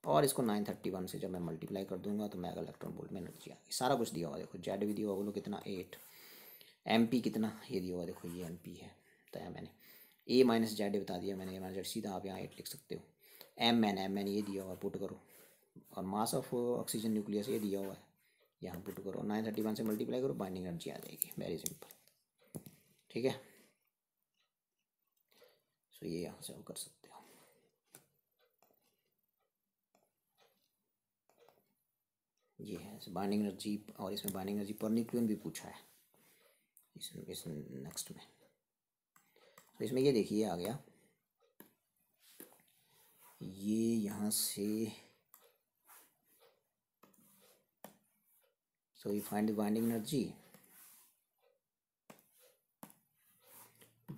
और इसको नाइन थर्टी वन से जब मैं मल्टीप्लाई कर दूंगा तो मेगा इलेक्ट्रॉन बोल्ट में एनर्जी आ गई सारा कुछ दिया हुआ देखो जेड भी दिया हुआ बोलो कितना एट एम पी कितना ये दिया हुआ देखो ये एम पी है बताया मैंने ए माइनस जेड बता दिया मैंने ए माइनस जेड सीधा आप यहाँ एट लिख सकते हो एम एन एम एन ये दिया हुआ पुट करो और मास ऑफ ऑक्सीजन न्यूक्लियस ये दिया हुआ है यहाँ पुट करो नाइन थर्टी वन से मल्टीप्लाई करो बाइंडिंग एनर्जी आ जाएगी वेरी सिंपल ठीक है तो ये यहाँ से हम कर सकते हो ये है बाइंडिंग एनर्जी और इसमें बाइंडिंग एनर्जी पर न्यूक्लियन भी पूछा है इस इस नेक्स्ट में तो इसमें ये देखिए आ गया ये यहाँ से so we find the binding energy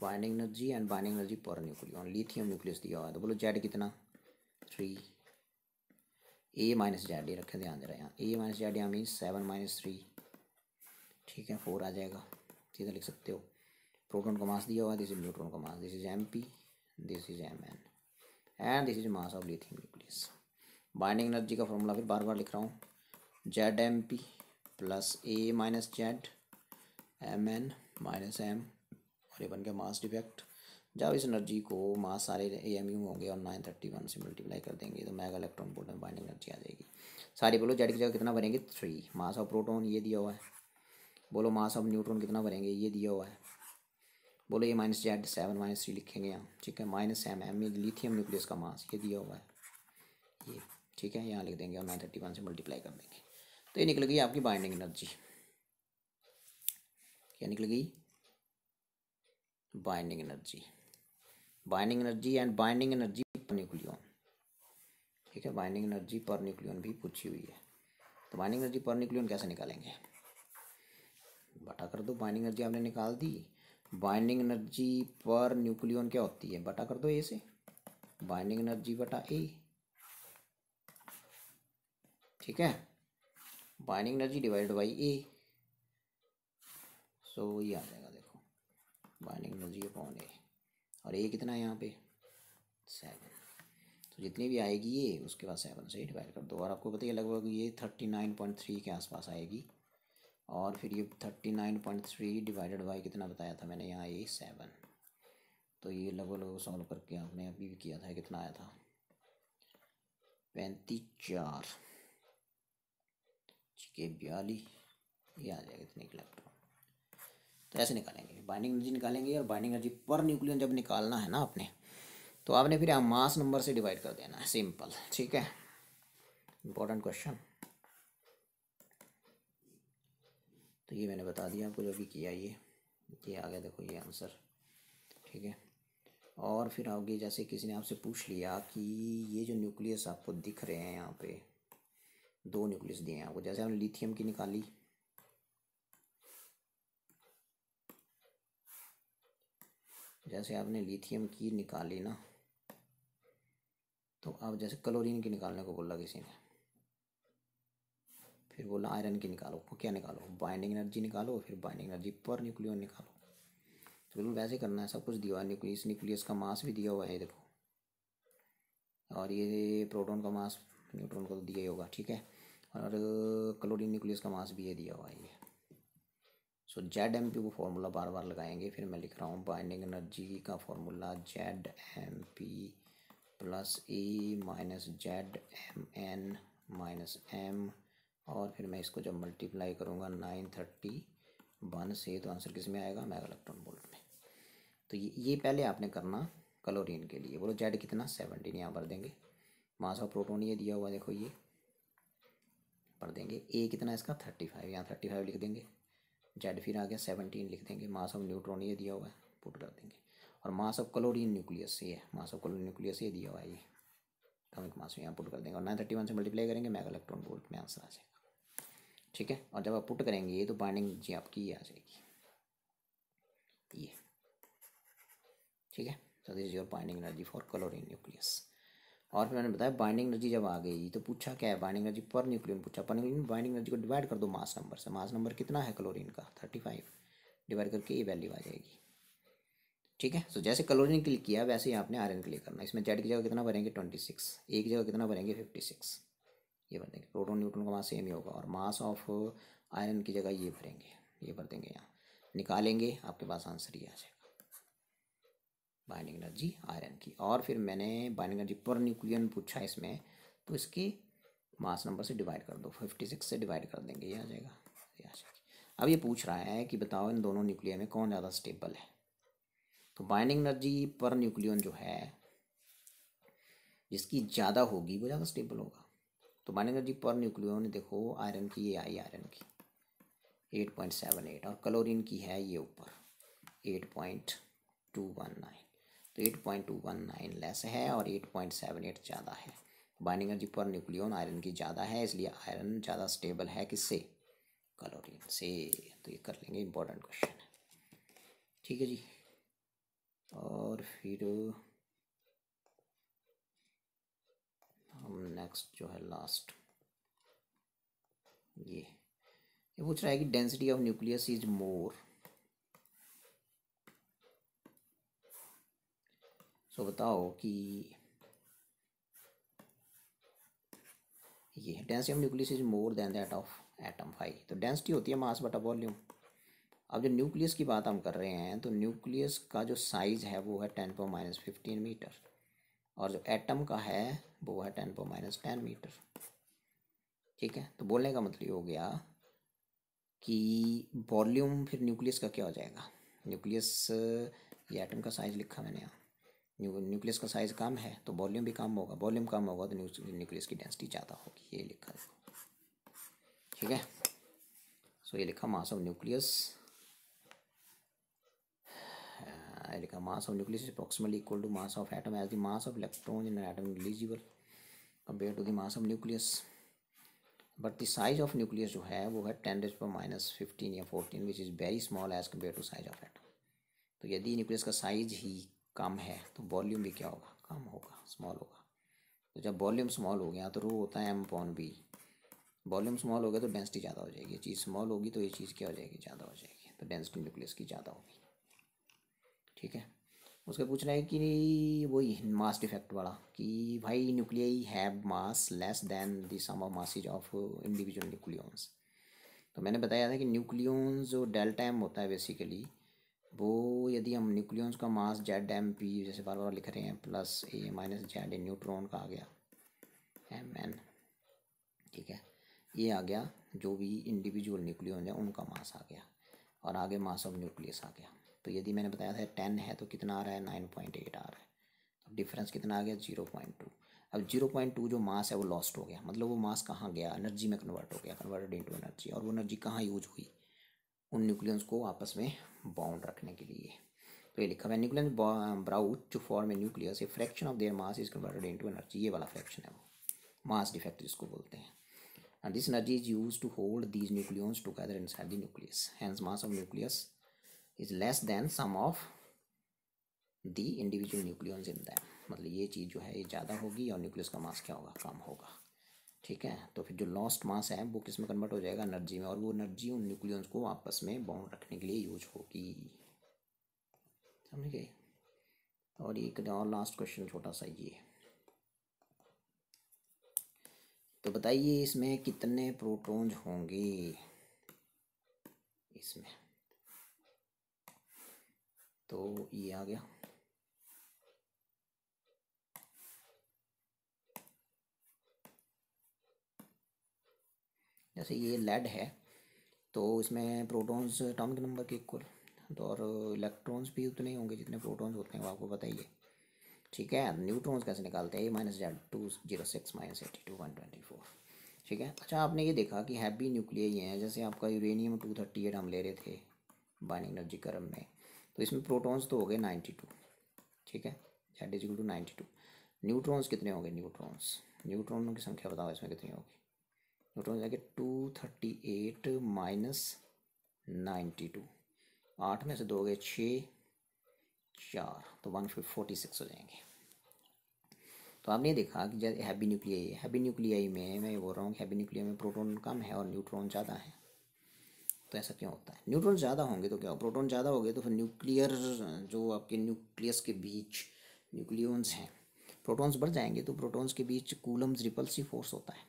binding energy and binding energy per nucleon lithium nucleus दिया हुआ है तो बोलो जेड कितना थ्री ए माइनस जेड ये रखें ध्यान दे रहे हैं ए माइनस जेड यहाँ मीन सेवन माइनस थ्री ठीक है फोर आ जाएगा सीधा लिख सकते हो प्रोटोन का मास दिया हुआ दिस इज न्यूट्रॉन का mass this is M P this is M N and this is mass of lithium nucleus binding energy का फॉर्मूला फिर बार बार लिख रहा हूँ Z M P plus A minus Z M N minus M रिबन के मास डिफेक्ट जब इस एनर्जी को मास सारे ए एम यू होंगे और नाइन थर्टी वन से मल्टीप्लाई कर देंगे तो mega electron proton binding energy आ जाएगी सारी बोलो जेड की जगह कितना भरेंगे थ्री मास ऑफ प्रोटोन ये दिया हुआ है बोलो मास ऑफ न्यूट्रॉन कितना भरेंगे ये दिया हुआ है बोलो ये minus Z seven minus three लिखेंगे यहाँ ठीक है माइनस एम एम ये लिथियम न्यूक्लियस का मास ये दिया हुआ है ये ठीक है यहाँ लिख देंगे और नाइन थर्टी वन से मल्टीप्लाई कर देंगे तो ये निकल गई आपकी बाइंडिंग एनर्जी क्या निकल गई binding energy binding energy and binding energy per nucleon ठीक है बाइंडिंग एनर्जी पर न्यूक्लियन भी पूछी हुई है तो बाइंडिंग एनर्जी पर न्यूक्लियन कैसे निकालेंगे बटा कर दो बाइंडिंग एनर्जी आपने निकाल दी बाइंडिंग एनर्जी पर न्यूक्लियन क्या होती है बटा कर दो ए से बाइंडिंग एनर्जी बटा ए ठीक है binding energy divided by A so ये आ जाएगा बाइंडिंग एनर्जी अपॉन ए और ए कितना है यहाँ पे सेवन तो जितनी भी आएगी ये उसके बाद सेवन से डिवाइड कर दो और आपको बताइए लगभग ये थर्टी नाइन पॉइंट थ्री के आसपास आएगी और फिर ये thirty nine point three divided by कितना बताया था मैंने यहाँ ए सेवन तो ये लगभग लगभग सॉल्व करके आपने अभी भी किया था कितना आया था पैंतीस चार के बयालीस ये आ जाएगा इतने इलेक्ट्रॉन तो ऐसे निकालेंगे बाइंडिंग एनर्जी निकालेंगे और बाइंडिंग एनर्जी पर न्यूक्लियन जब निकालना है ना आपने तो आपने फिर मास नंबर से डिवाइड कर देना है सिंपल ठीक है इम्पोर्टेंट क्वेश्चन तो ये मैंने बता दिया आपको जो भी किया ये ये आ गया देखो ये आंसर ठीक है और फिर आओगे जैसे किसी ने आपसे पूछ लिया कि ये जो न्यूक्लियस आपको दिख रहे हैं यहाँ पे दो न्यूक्लियस दिए हैं आपको जैसे हमने लिथियम की निकाली जैसे आपने लिथियम की निकाली ना तो आप जैसे क्लोरीन की निकालने को बोला किसी ने फिर बोला आयरन की निकालो वो क्या निकालो बाइंडिंग एनर्जी निकालो फिर बाइंडिंग एनर्जी पर न्यूक्लियन निकालो तो बिल्कुल वैसे करना है सब कुछ दिया न्यूक्लियस न्यूक्लियस का मास भी दिया हुआ है देखो और ये प्रोटोन का मास न्यूट्रॉन का तो दिया ही होगा ठीक है और क्लोरीन न्यूक्लियस का मास भी ये दिया हुआ है ये सो जेड एम पी वो फार्मूला बार बार लगाएंगे फिर मैं लिख रहा हूँ बाइंडिंग एनर्जी का formula Z M P plus E minus Z M N minus M और फिर मैं इसको जब मल्टीप्लाई करूँगा नाइन थर्टी वन से तो आंसर किस में आएगा मेगा इलेक्ट्रॉन बोल्ट में तो ये ये पहले आपने करना क्लोरीन के लिए बोलो जेड कितना सेवनटीन यहाँ भर देंगे मास ऑफ प्रोटोन ये दिया हुआ देखो ये भर देंगे ए कितना इसका थर्टी फाइव यहाँ थर्टी फाइव लिख देंगे जेड फिर आ गया सेवनटीन लिख देंगे मास ऑफ न्यूट्रॉन ये दिया हुआ है पुट कर देंगे और मास ऑफ क्लोरीन न्यूक्लियस ये मास ऑफ क्लोरीन न्यूक्लियस ये दिया हुआ है ये कमिक मास यहाँ पुट कर देंगे और नाइन थर्टी वन से मल्टीप्लाई करेंगे मेगा इलेक्ट्रॉन वोल्ट में आंसर आ जाएगा ठीक है और जब आप पुट करेंगे ये तो बाइंडिंग जी आपकी ये आ जाएगी ये ठीक है so this is your binding energy for chlorine nucleus और फिर मैंने बताया बाइंडिंग एनर्जी जब आ गई तो पूछा क्या है बाइंडिंग एनर्जी पर न्यूक्लियन पूछा पर न्यूक्लियन बाइंडिंग एनर्जी को डिवाइड कर दो मास नंबर से मास नंबर कितना है क्लोरीन का थर्टी फाइव डिवाइड करके ये वैल्यू आ जाएगी ठीक है सो जैसे क्लोरीन के लिए किया वैसे ही आपने आयरन के लिए करना इसमें जेड की जगह कितना भरेंगे ट्वेंटी सिक्स एक जगह कितना भरेंगे फिफ्टी सिक्स ये भर देंगे प्रोटोन न्यूट्रॉन का मास सेम ही होगा और मास ऑफ आयरन की जगह ये भरेंगे ये भर देंगे यहाँ निकालेंगे आपके पास आंसर ये आ जाएगा बाइंडिंग एनर्जी आयरन की और फिर मैंने बाइंडिंग एनर्जी पर न्यूक्लियन पूछा इसमें तो इसकी मास नंबर से डिवाइड कर दो फिफ्टी सिक्स से डिवाइड कर देंगे ये आ जाएगा ये आ अब ये पूछ रहा है कि बताओ इन दोनों न्यूक्लियर में कौन ज़्यादा स्टेबल है तो बाइंडिंग एनर्जी पर न्यूक्लियन जो है जिसकी ज़्यादा होगी वो ज़्यादा स्टेबल होगा तो बाइंडिंग एनर्जी पर न्यूक्लियन देखो आयरन की ये आई आयरन की एट पॉइंट सेवन एट और क्लोरीन की है ये ऊपर eight point two one nine तो eight point two one nine less है और एट पॉइंट सेवन एट ज़्यादा है binding energy per nucleon iron की ज़्यादा है इसलिए आयरन ज़्यादा स्टेबल है किससे क्लोरीन से तो ये कर लेंगे इंपॉर्टेंट क्वेश्चन है ठीक है जी और फिर हम नेक्स्ट जो है लास्ट ये ये पूछ रहा है कि density of nucleus is more तो बताओ कि ये density of nucleus is more than that of atom five तो डेंसिटी होती है मास बटा वॉल्यूम अब जो न्यूक्लियस की बात हम कर रहे हैं तो न्यूक्लियस का जो साइज़ है वो है ten power minus fifteen metre और जो एटम का है वो है ten power minus ten metre ठीक है तो बोलने का मतलब ये हो गया कि वॉल्यूम फिर न्यूक्लियस का क्या हो जाएगा न्यूक्लियस ये एटम का साइज़ लिखा मैंने यहाँ न्यूक्लियस का साइज़ कम है तो वॉल्यूम भी कम होगा वॉल्यूम कम होगा तो न्यूक्लियस की डेंसिटी ज़्यादा होगी ये लिखा है ठीक है सो ये लिखा मास ऑफ न्यूक्लियस लिखा mass of nucleus approximately approximately equal to mass of atom as the mass of electron in atom negligible compare to the mass of nucleus but the size of nucleus जो है वो है ten days power minus fifteen या fourteen which is very small as compare to size of atom तो यदि nucleus का size ही कम है तो वॉल्यूम भी क्या होगा कम होगा स्मॉल होगा तो जब वॉल्यूम स्मॉल हो गया तो रो होता है M upon V volume small हो गया तो डेंसिटी ज़्यादा हो जाएगी ये चीज़ स्मॉल होगी तो ये चीज़ क्या हो जाएगी ज़्यादा हो जाएगी तो डेंसिटी न्यूक्लियस की ज़्यादा होगी ठीक है उसका पूछ है कि वही मास डिफेक्ट वाला कि भाई nuclei have mass less than the sum of masses of individual nucleons तो मैंने बताया था कि न्यूक्लियॉन्स जो डेल्टा एम होता है बेसिकली वो यदि हम न्यूक्लियंस का मास जेड एम पी जैसे बार बार लिख रहे हैं plus A minus Z neutron का आ गया एम एन ठीक है ये आ गया जो भी इंडिविजुअल न्यूक्लियंस है उनका मास आ गया और आगे मास ऑफ न्यूक्लियस आ गया तो यदि मैंने बताया था टेन है तो कितना आ रहा है नाइन पॉइंट एट आ रहा है तो डिफरेंस कितना आ गया जीरो पॉइंट टू अब जीरो पॉइंट टू जो मास है वो लॉस्ट हो गया मतलब वो मास कहाँ गया एनर्जी में कन्वर्ट हो गया कन्वर्टेड इंटू एनर्जी और वो एनर्जी कहाँ यूज हुई उन न्यूक्लियंस को आपस में बाउंड रखने के लिए तो ये लिखा हुआ nucleons brought to form a nucleus a fraction of their mass is converted to energy ये वाला फ्रैक्शन है वो मास डिफेक्ट जिसको बोलते हैं this energy is use to hold these nucleons together inside the nucleus hence mass of nucleus is less than sum of the individual nucleons in them मतलब ये चीज़ जो है ये ज़्यादा होगी और न्यूक्लियस का मास क्या होगा कम होगा ठीक है तो फिर जो लॉस्ट मास है वो किस में कन्वर्ट हो जाएगा एनर्जी में और वो एनर्जी उन न्यूक्लियंस को आपस में बाउंड रखने के लिए यूज होगी समझ गए और एक और लास्ट क्वेश्चन छोटा सा ये तो बताइए इसमें कितने प्रोटॉन्स होंगे इसमें तो ये आ गया जैसे ये लेड है तो इसमें प्रोटॉन्स एटॉमिक नंबर के इक्वल तो और इलेक्ट्रॉन्स भी उतने ही होंगे जितने प्रोटॉन्स होते हैं वो आपको बताइए ठीक है न्यूट्रॉन्स कैसे निकालते हैं A minus Z two zero six minus eighty two one twenty four ठीक है अच्छा आपने ये देखा कि हैवी न्यूक्लियर ये हैं जैसे आपका यूरेनियम टू थर्टी एट हम ले रहे थे बाइनिंग एनर्जी क्रम में तो इसमें प्रोटॉन्स तो हो गए नाइन्टी टू ठीक है Z is to ninety two neutrons कितने होंगे न्यूट्रॉन्स न्यूट्रॉनों की संख्या बताओ इसमें कितनी होगी नोट हो जाएगा two thirty eight minus ninety two आठ में से दो गए छः चार तो वन फोर्टी सिक्स हो जाएंगे तो आपने देखा कि जब हैवी न्यूक्लियाई हैवी न्यूक्लियाई में मैं बोल रहा हूँ हैवी न्यूक्लिया में प्रोटोन कम है और न्यूट्रॉन ज़्यादा है तो ऐसा क्यों होता है न्यूट्रॉन ज़्यादा होंगे तो क्या प्रोटॉन ज़्यादा हो गए तो फिर न्यूक्लियर जो आपके न्यूक्लियस के बीच न्यूक्लियस हैं प्रोटॉन्स बढ़ जाएंगे तो प्रोटॉन्स के बीच कूलम्स रिपल्सिव फोर्स होता है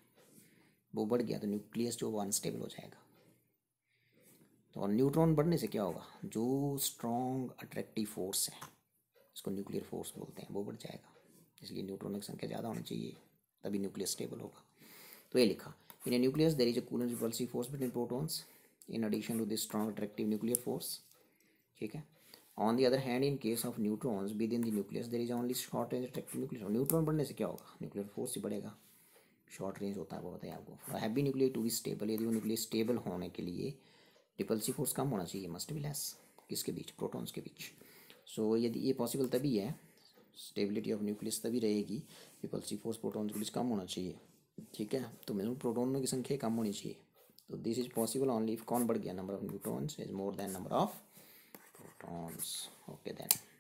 वो बढ़ गया तो न्यूक्लियस जो वो अनस्टेबल हो जाएगा तो और न्यूट्रॉन बढ़ने से क्या होगा जो स्ट्रॉन्ग अट्रैक्टिव फोर्स है इसको न्यूक्लियर फोर्स बोलते हैं वो बढ़ जाएगा इसलिए न्यूट्रॉन की संख्या ज़्यादा होनी चाहिए तभी न्यूक्लियस स्टेबल होगा तो ये लिखा in a nucleus there is a coulomb repulsive force between protons in addition to this strong attractive nuclear force ठीक है on the other hand in case of neutrons within the nucleus there is only short range attractive nuclear neutron बढ़ने से क्या होगा nuclear force ही बढ़ेगा short range होता है वो बताया आपको और हैवी न्यूक्लियर टू भी स्टेबल यदि वो न्यूक्लियर स्टेबल होने के लिए रिपल्सिव फोर्स कम होना चाहिए मस्ट बी लेस किसके बीच प्रोटॉन्स के बीच सो so, यदि ये पॉसिबल तभी है स्टेबिलिटी ऑफ न्यूक्लियस तभी रहेगी रिपल्सिव फोर्स प्रोटॉन्स के बीच कम होना चाहिए ठीक है तो मिनिमम प्रोटोनों की संख्या कम होनी चाहिए तो this is possible only if कौन बढ़ गया number of neutrons is more than number of protons okay then